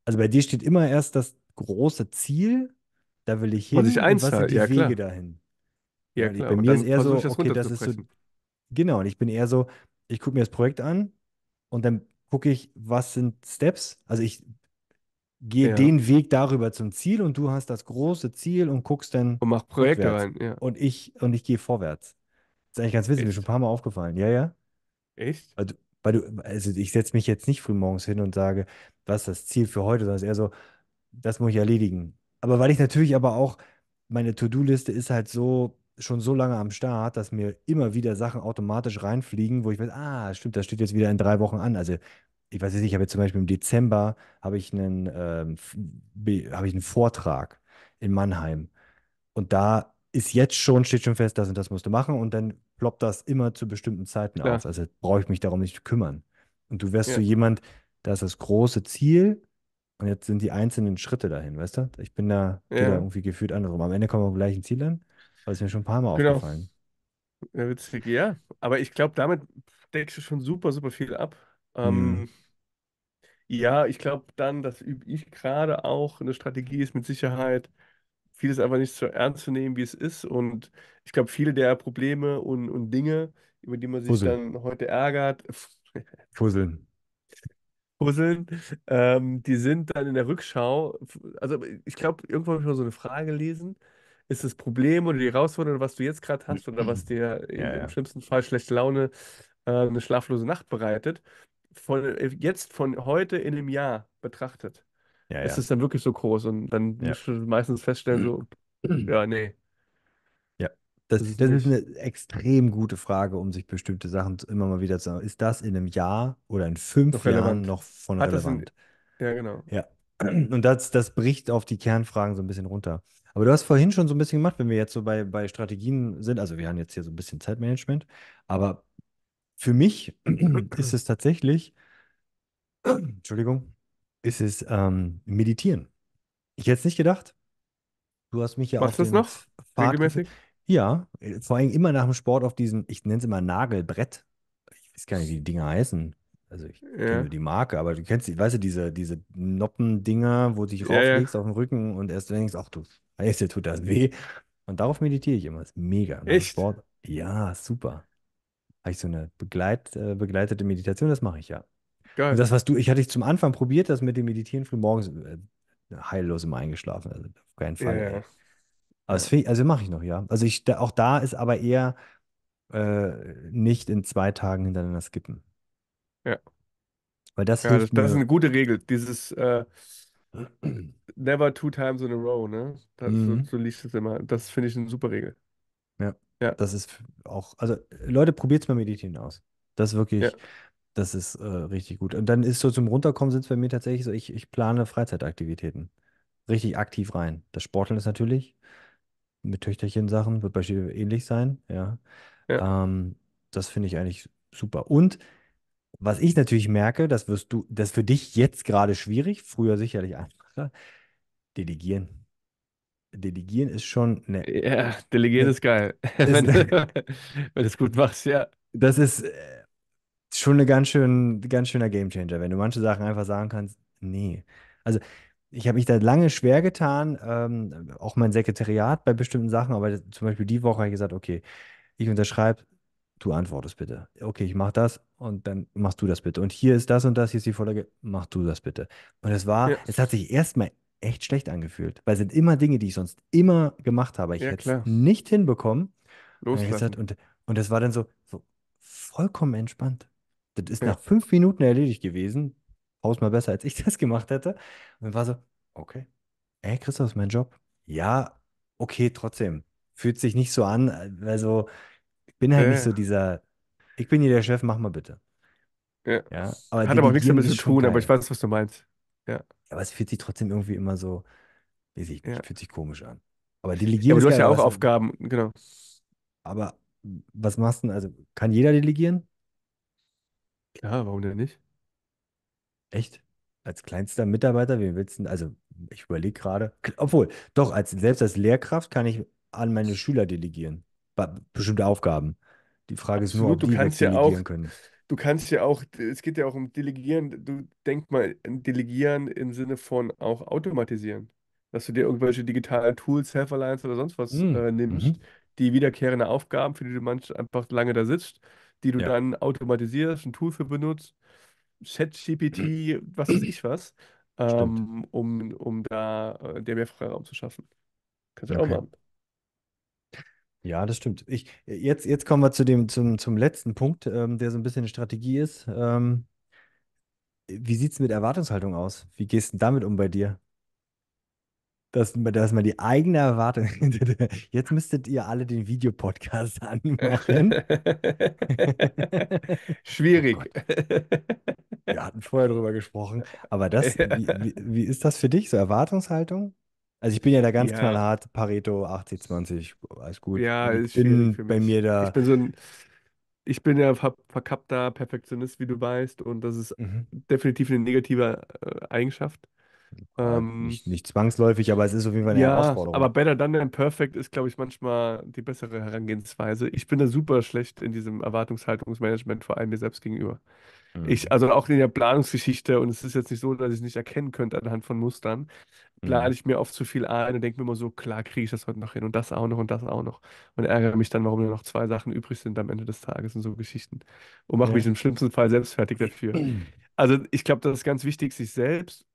Also bei dir steht immer erst das große Ziel, da will ich hin. Und ich eins und was sind die ja, Wege klar. dahin? Ja, klar. Bei und mir ist eher so, das okay, das ist so. Genau, und ich bin eher so, ich gucke mir das Projekt an und dann gucke ich, was sind Steps. Also ich Geh ja. den Weg darüber zum Ziel und du hast das große Ziel und guckst dann. Und mach Projekte rein, ja. Und ich, und ich gehe vorwärts. Das ist eigentlich ganz witzig, mir schon ein paar Mal aufgefallen. Ja, ja. Echt? Also, weil du, also ich setze mich jetzt nicht früh morgens hin und sage, was ist das Ziel für heute, sondern es ist eher so, das muss ich erledigen. Aber weil ich natürlich aber auch, meine To-Do-Liste ist halt so, schon so lange am Start, dass mir immer wieder Sachen automatisch reinfliegen, wo ich weiß, ah, stimmt, das steht jetzt wieder in drei Wochen an. Also ich weiß nicht, ich habe jetzt zum Beispiel im Dezember habe ich einen, ähm, habe ich einen Vortrag in Mannheim. Und da ist jetzt schon, steht schon fest, das und das musst du machen und dann ploppt das immer zu bestimmten Zeiten Klar. auf. Also brauche ich mich darum nicht kümmern. Und du wirst ja. so jemand, da ist das große Ziel und jetzt sind die einzelnen Schritte dahin, weißt du? Ich bin da, ja. da irgendwie gefühlt anderem. Am Ende kommen wir am gleichen Ziel an, weil es mir schon ein paar Mal genau. aufgefallen. Ja, witzig, ja. Aber ich glaube, damit deckst du schon super, super viel ab. Hm. Ähm, hm. Ja, ich glaube dann, dass ich gerade auch. Eine Strategie ist mit Sicherheit, vieles einfach nicht so ernst zu nehmen, wie es ist. Und ich glaube, viele der Probleme und, und Dinge, über die man sich Puzzeln. dann heute ärgert, Puzzeln. Puzzeln, ähm, die sind dann in der Rückschau. Also, ich glaube, irgendwann habe ich mal so eine Frage gelesen. Ist das Problem oder die Herausforderung, was du jetzt gerade hast oder was dir ja, im, ja. schlimmsten Fall schlechte Laune, äh, eine schlaflose Nacht bereitet? von, äh, jetzt von heute in einem Jahr betrachtet, ja, ja. ist es dann wirklich so groß und dann ja. musst du meistens feststellen, so, ja, nee. Ja, das, das, ist, das ist eine extrem gute Frage, um sich bestimmte Sachen immer mal wieder zu sagen. Ist das in einem Jahr oder in fünf noch Jahren noch von Hat relevant? Ein, ja, genau. Ja. Und das, das bricht auf die Kernfragen so ein bisschen runter. Aber du hast vorhin schon so ein bisschen gemacht, wenn wir jetzt so bei, bei Strategien sind, also wir haben jetzt hier so ein bisschen Zeitmanagement, aber für mich ist es tatsächlich, Entschuldigung, ist es ähm, Meditieren. Ich hätte es nicht gedacht. Du hast mich ja auch. Machst auf den noch? regelmäßig? Ja, äh, vor allem immer nach dem Sport auf diesen, ich nenne es immer Nagelbrett. Ich weiß gar nicht, wie die Dinger heißen. Also ich ja. kenne die Marke, aber du kennst die, weißt du, diese, diese Noppendinger, wo du dich ja, rauflegst ja. auf den Rücken und erst denkst, ach du, Scheiße, tut das weh. Und darauf meditiere ich immer. Das ist mega. Echt? Sport. Ja, super habe ich so eine begleit, äh, begleitete Meditation, das mache ich ja. Geil. Und das, was du, ich hatte ich zum Anfang probiert, das mit dem Meditieren früh morgens äh, heillos immer eingeschlafen. Also auf keinen Fall. Ja, ja. also, also mache ich noch, ja. Also ich, da, auch da ist aber eher äh, nicht in zwei Tagen hintereinander skippen. Ja. Weil das, ja, das, das ist eine gute Regel. Dieses äh, Never two times in a row, ne? Das, mhm. so, so liest es immer. Das finde ich eine super Regel. Ja. Ja. Das ist auch, also Leute, probiert es mal Meditieren aus. Das ist wirklich, ja. das ist äh, richtig gut. Und dann ist so zum Runterkommen sind es bei mir tatsächlich so, ich, ich plane Freizeitaktivitäten. Richtig aktiv rein. Das Sporteln ist natürlich mit Töchterchen Sachen, wird bei Schiebe ähnlich sein, ja. ja. Ähm, das finde ich eigentlich super. Und was ich natürlich merke, das wirst du, das für dich jetzt gerade schwierig, früher sicherlich einfacher, delegieren. Delegieren ist schon ne. Ja, delegieren ne ist geil. Ist wenn, wenn du es gut machst, ja. Das ist äh, schon ein ne ganz, schön, ganz schöner Gamechanger, wenn du manche Sachen einfach sagen kannst, nee. Also ich habe mich da lange schwer getan, ähm, auch mein Sekretariat bei bestimmten Sachen, aber zum Beispiel die Woche habe ich gesagt, okay, ich unterschreibe, du antwortest bitte. Okay, ich mache das und dann machst du das bitte. Und hier ist das und das, hier ist die Vorlage, mach du das bitte. Und es war, ja. es hat sich erstmal echt schlecht angefühlt, weil es sind immer Dinge, die ich sonst immer gemacht habe. Ich ja, hätte es nicht hinbekommen. Loslassen. Und, und das war dann so, so vollkommen entspannt. Das ist ja. nach fünf Minuten erledigt gewesen. Haus mal besser, als ich das gemacht hätte. Und war so, okay. Ey, Christoph, ist mein Job. Ja, okay, trotzdem. Fühlt sich nicht so an. Also, ich bin halt ja. nicht so dieser, ich bin hier der Chef, mach mal bitte. Ja. ja aber Hat aber auch nichts damit zu tun, aber ich weiß, was du meinst. Ja aber es fühlt sich trotzdem irgendwie immer so, weiß ich nicht, ja. fühlt sich komisch an. Aber delegieren. Ja, aber du hast ja auch Aufgaben, genau. Aber was machst du denn? Also, kann jeder delegieren? Klar, warum denn nicht? Echt? Als kleinster Mitarbeiter, wie willst du denn? Also, ich überlege gerade. Obwohl, doch, als, selbst als Lehrkraft kann ich an meine Schüler delegieren. Bestimmte Aufgaben. Die Frage Absolut, ist nur, ob du die kannst ja auch, können du kannst ja auch, es geht ja auch um Delegieren, du denk mal, Delegieren im Sinne von auch automatisieren. Dass du dir irgendwelche digitalen Tools, Self-Alliance oder sonst was mhm. äh, nimmst, mhm. die wiederkehrende Aufgaben, für die du manchmal einfach lange da sitzt, die du ja. dann automatisierst, ein Tool für benutzt, ChatGPT, hm. was weiß ich was, ähm, um, um da äh, der Mehrfreiraum zu schaffen. Kannst du okay. auch machen. Ja, das stimmt. Ich, jetzt, jetzt kommen wir zu dem, zum, zum letzten Punkt, ähm, der so ein bisschen eine Strategie ist. Ähm, wie sieht es mit Erwartungshaltung aus? Wie gehst du damit um bei dir? Dass, dass man die eigene Erwartung. Jetzt müsstet ihr alle den Videopodcast anmachen. Oh Schwierig. Oh wir hatten vorher drüber gesprochen. Aber das, wie, wie, wie ist das für dich, so Erwartungshaltung? Also ich bin ja da ganz ja. knallhart, Pareto 80, 20, alles gut. Ja, also, ich bin bei mir da. Ich bin so ein, ich bin ja verkappter Perfektionist, wie du weißt, und das ist mhm. definitiv eine negative äh, Eigenschaft. Ja, ähm, nicht, nicht, zwangsläufig, aber es ist auf jeden Fall eine ja, Herausforderung. Aber better done than perfect ist, glaube ich, manchmal die bessere Herangehensweise. Ich bin da super schlecht in diesem Erwartungshaltungsmanagement, vor allem mir selbst gegenüber. Ich, mhm. also auch in der Planungsgeschichte, und es ist jetzt nicht so, dass ich es nicht erkennen könnte anhand von Mustern, mhm. plane mhm. ich mir oft zu viel ein und denke mir immer so, klar kriege ich das heute noch hin und das auch noch und das auch noch. Und ärgere mich dann, warum nur noch zwei Sachen übrig sind am Ende des Tages und so Geschichten. Und mache ja. mich im schlimmsten Fall selbst fertig dafür. Also ich glaube, das ist ganz wichtig, sich selbst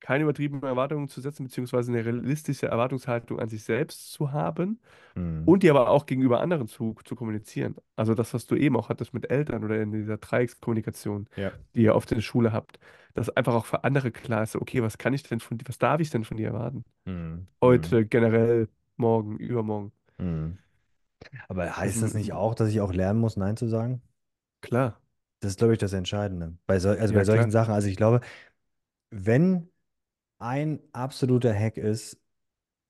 keine übertriebenen Erwartungen zu setzen, beziehungsweise eine realistische Erwartungshaltung an sich selbst zu haben mhm. und die aber auch gegenüber anderen zu, zu kommunizieren. Also das, was du eben auch hattest mit Eltern oder in dieser Dreieckskommunikation, ja. die ihr oft in der Schule habt, dass einfach auch für andere klar ist, okay, was kann ich denn von dir, was darf ich denn von dir erwarten? Mhm. Heute, mhm. generell, morgen, übermorgen. Mhm. Aber heißt das mhm. nicht auch, dass ich auch lernen muss, Nein zu sagen? Klar. Das ist, glaube ich, das Entscheidende. Bei so, also ja, bei solchen klar. Sachen, also ich glaube, wenn ein absoluter Hack ist,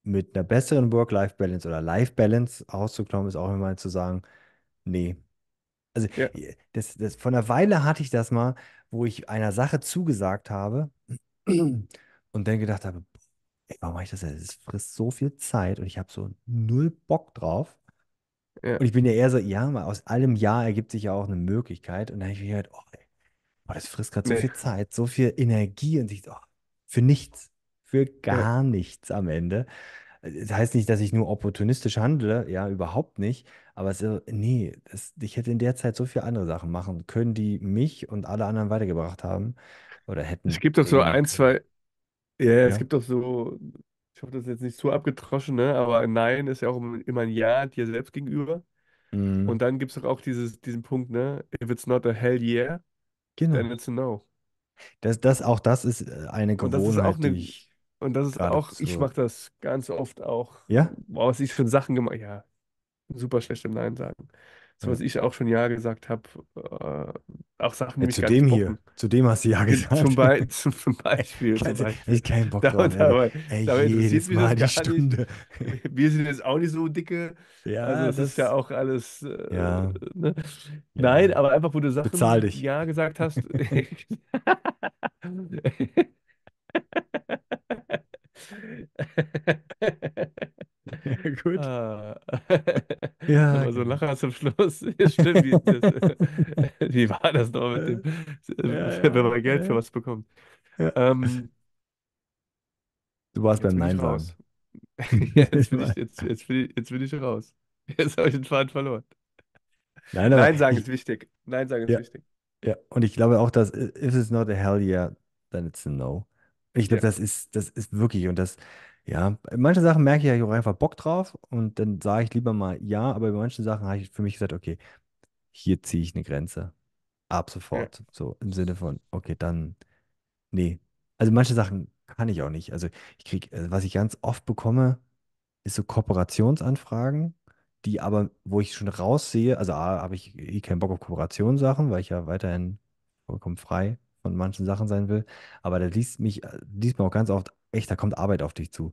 mit einer besseren Work-Life-Balance oder Life-Balance auszukommen, ist auch immer zu sagen, nee. Also ja. Äh, das, das, von einer Weile hatte ich das mal, wo ich einer Sache zugesagt habe und dann gedacht habe, ey, warum mache ich das jetzt? Es frisst so viel Zeit und ich habe so null Bock drauf. Ja. Und ich bin ja eher so, ja, mal aus allem Ja ergibt sich ja auch eine Möglichkeit. Und dann habe ich mir gedacht, oh, ey, oh das frisst gerade so nee. viel Zeit, so viel Energie und ich, oh, für nichts. Für gar ja. nichts am Ende. Das heißt nicht, dass ich nur opportunistisch handle, ja, überhaupt nicht. Aber es, nee, das, ich hätte in der Zeit so viele andere Sachen machen können, die mich und alle anderen weitergebracht haben oder hätten. Es gibt doch so ein, zwei, ja, ja, es gibt doch so, ich hoffe, das ist jetzt nicht zu abgetroschen, ne? aber Nein ist ja auch immer ein Ja dir selbst gegenüber. Mhm. Und dann gibt es doch auch dieses, diesen Punkt, ne? If it's not a hell yeah, genau. then it's a no. Das, das, auch das ist äh, eine Gewohnheit, und das ist auch die ne, ich. Und das ist auch, so. ich mache das ganz oft auch. Ja? Wow, was ich für Sachen gemacht Ja, super schlecht im Nein sagen. So was ich auch schon Ja gesagt habe. Äh, auch Sachen, die ja, mich zu gar dem hier. Zu dem hast du Ja gesagt. Zum, Be zum, zum Beispiel. Ich habe keinen Bock drauf. Dabei, ey, dabei jedes Mal die Stunde. Nicht. Wir sind jetzt auch nicht so dicke. Ja, also das, das ist ja auch alles. Äh, ja. Ne? Nein, ja. aber einfach, wo du Sachen Bezahl dich. Ja gesagt hast. Ja. gut. Ah. ja. Aber so ein genau. Lacher zum Schluss. Stimmt, wie, das, wie war das noch mit dem, ja, wenn man Geld für was bekommt? Ähm, du warst beim Nein raus. jetzt, bin ich, jetzt, jetzt, bin ich, jetzt bin ich raus. Jetzt habe ich den Faden verloren. Nein, Nein sagen ich, ist wichtig. Nein sagen ist ja, wichtig. Ja, und ich glaube auch, dass if it's not a hell yeah, then it's a no. Ich glaube, ja. das ist, das ist wirklich, und das, ja, manche Sachen merke ich, habe auch einfach Bock drauf und dann sage ich lieber mal ja, aber bei manchen Sachen habe ich für mich gesagt, okay, hier ziehe ich eine Grenze. Ab Ja. sofort. So im Sinne von, okay, dann, nee. Also manche Sachen kann ich auch nicht. Also ich kriege, äh, was ich ganz oft bekomme, ist so Kooperationsanfragen, die aber, wo ich schon raussehe, also habe ich eh keinen Bock auf Kooperationssachen, weil ich ja weiterhin vollkommen frei von manchen Sachen sein will. Aber da liest mich, äh, liest man auch ganz oft echt, da kommt Arbeit auf dich zu.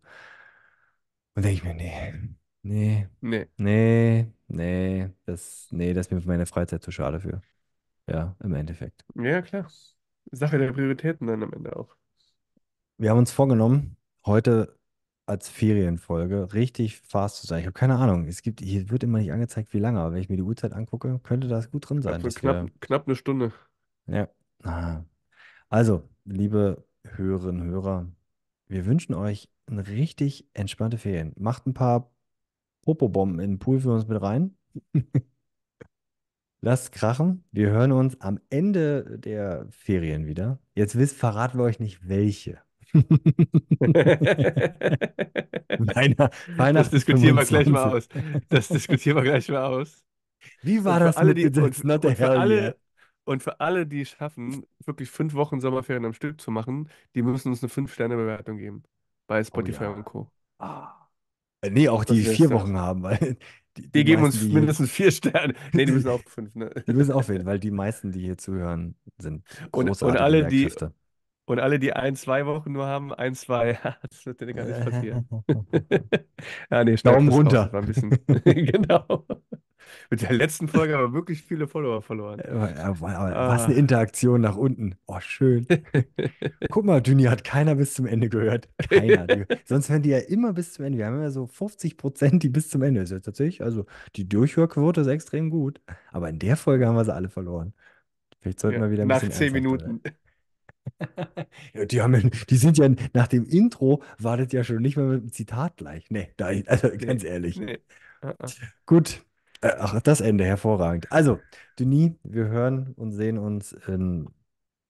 Und denke ich mir, nee, nee, nee, nee, nee, das, nee, das ist mir für meine Freizeit zu schade für. Ja, im Endeffekt. Ja, klar. Sache der Prioritäten dann am Ende auch. Wir haben uns vorgenommen, heute als Ferienfolge richtig fast zu sein. Ich habe keine Ahnung. Es gibt, hier wird immer nicht angezeigt, wie lange, aber wenn ich mir die Uhrzeit angucke, könnte das gut drin sein. Also knapp, wir... knapp eine Stunde. Ja. Ah. Also, liebe Hörerinnen und Hörer, wir wünschen euch eine richtig entspannte Ferien. Macht ein paar Popobomben in den Pool für uns mit rein. Lasst krachen. Wir hören uns am Ende der Ferien wieder. Jetzt wisst, verraten wir euch nicht welche. das diskutieren wir gleich mal aus. Das diskutieren wir gleich mal aus. Wie war das alle, mit die, It's not the hell alle, und für alle, die es schaffen, wirklich fünf Wochen Sommerferien am Stück zu machen, die müssen uns eine Fünf-Sterne-Bewertung geben. Bei Spotify oh, ja. und Co. Ah. Äh, nee, auch das die vier Wochen haben, weil. Die, die, die geben meisten, uns die mindestens vier Sterne. Nee, die müssen auch fünf, ne? Die müssen auch wählen, weil die meisten, die hier zuhören, sind großartige und, und alle, die und alle, die ein, zwei Wochen nur haben, ein, zwei, das wird denen gar nicht passieren. ja, nee, Daumen runter. ein bisschen. genau. Mit der letzten Folge haben wir wirklich viele Follower verloren. Äh, was ah. eine Interaktion nach unten. Oh, schön. Guck mal, Düni hat keiner bis zum Ende gehört. Keiner. Sonst hören die ja immer bis zum Ende. Wir haben ja so 50 Prozent, die bis zum Ende sind. Tatsächlich, also die Durchhörquote ist extrem gut. Aber in der Folge haben wir sie alle verloren. Vielleicht sollten wir wieder ein nach bisschen. Nach 10 Minuten. Ja, die, haben, die sind ja nach dem Intro wartet ja schon nicht mehr mit dem Zitat gleich. Nee, da, also ganz nee, ehrlich. Nee. Ah, ah. Gut, äh, ach, das Ende, hervorragend. Also, Denis, wir hören und sehen uns in,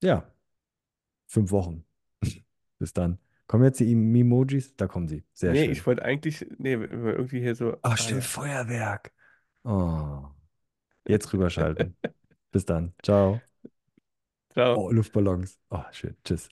ja, fünf Wochen. Bis dann. Kommen jetzt die Mimojis? Da kommen sie. Sehr nee, schön. Nee, ich wollte eigentlich, nee, irgendwie hier so. Ach, still, ah, ja. Feuerwerk. Oh. Jetzt rüberschalten. Bis dann. Ciao. Ciao. Oh, Luftballons. Oh, schön. Tschüss.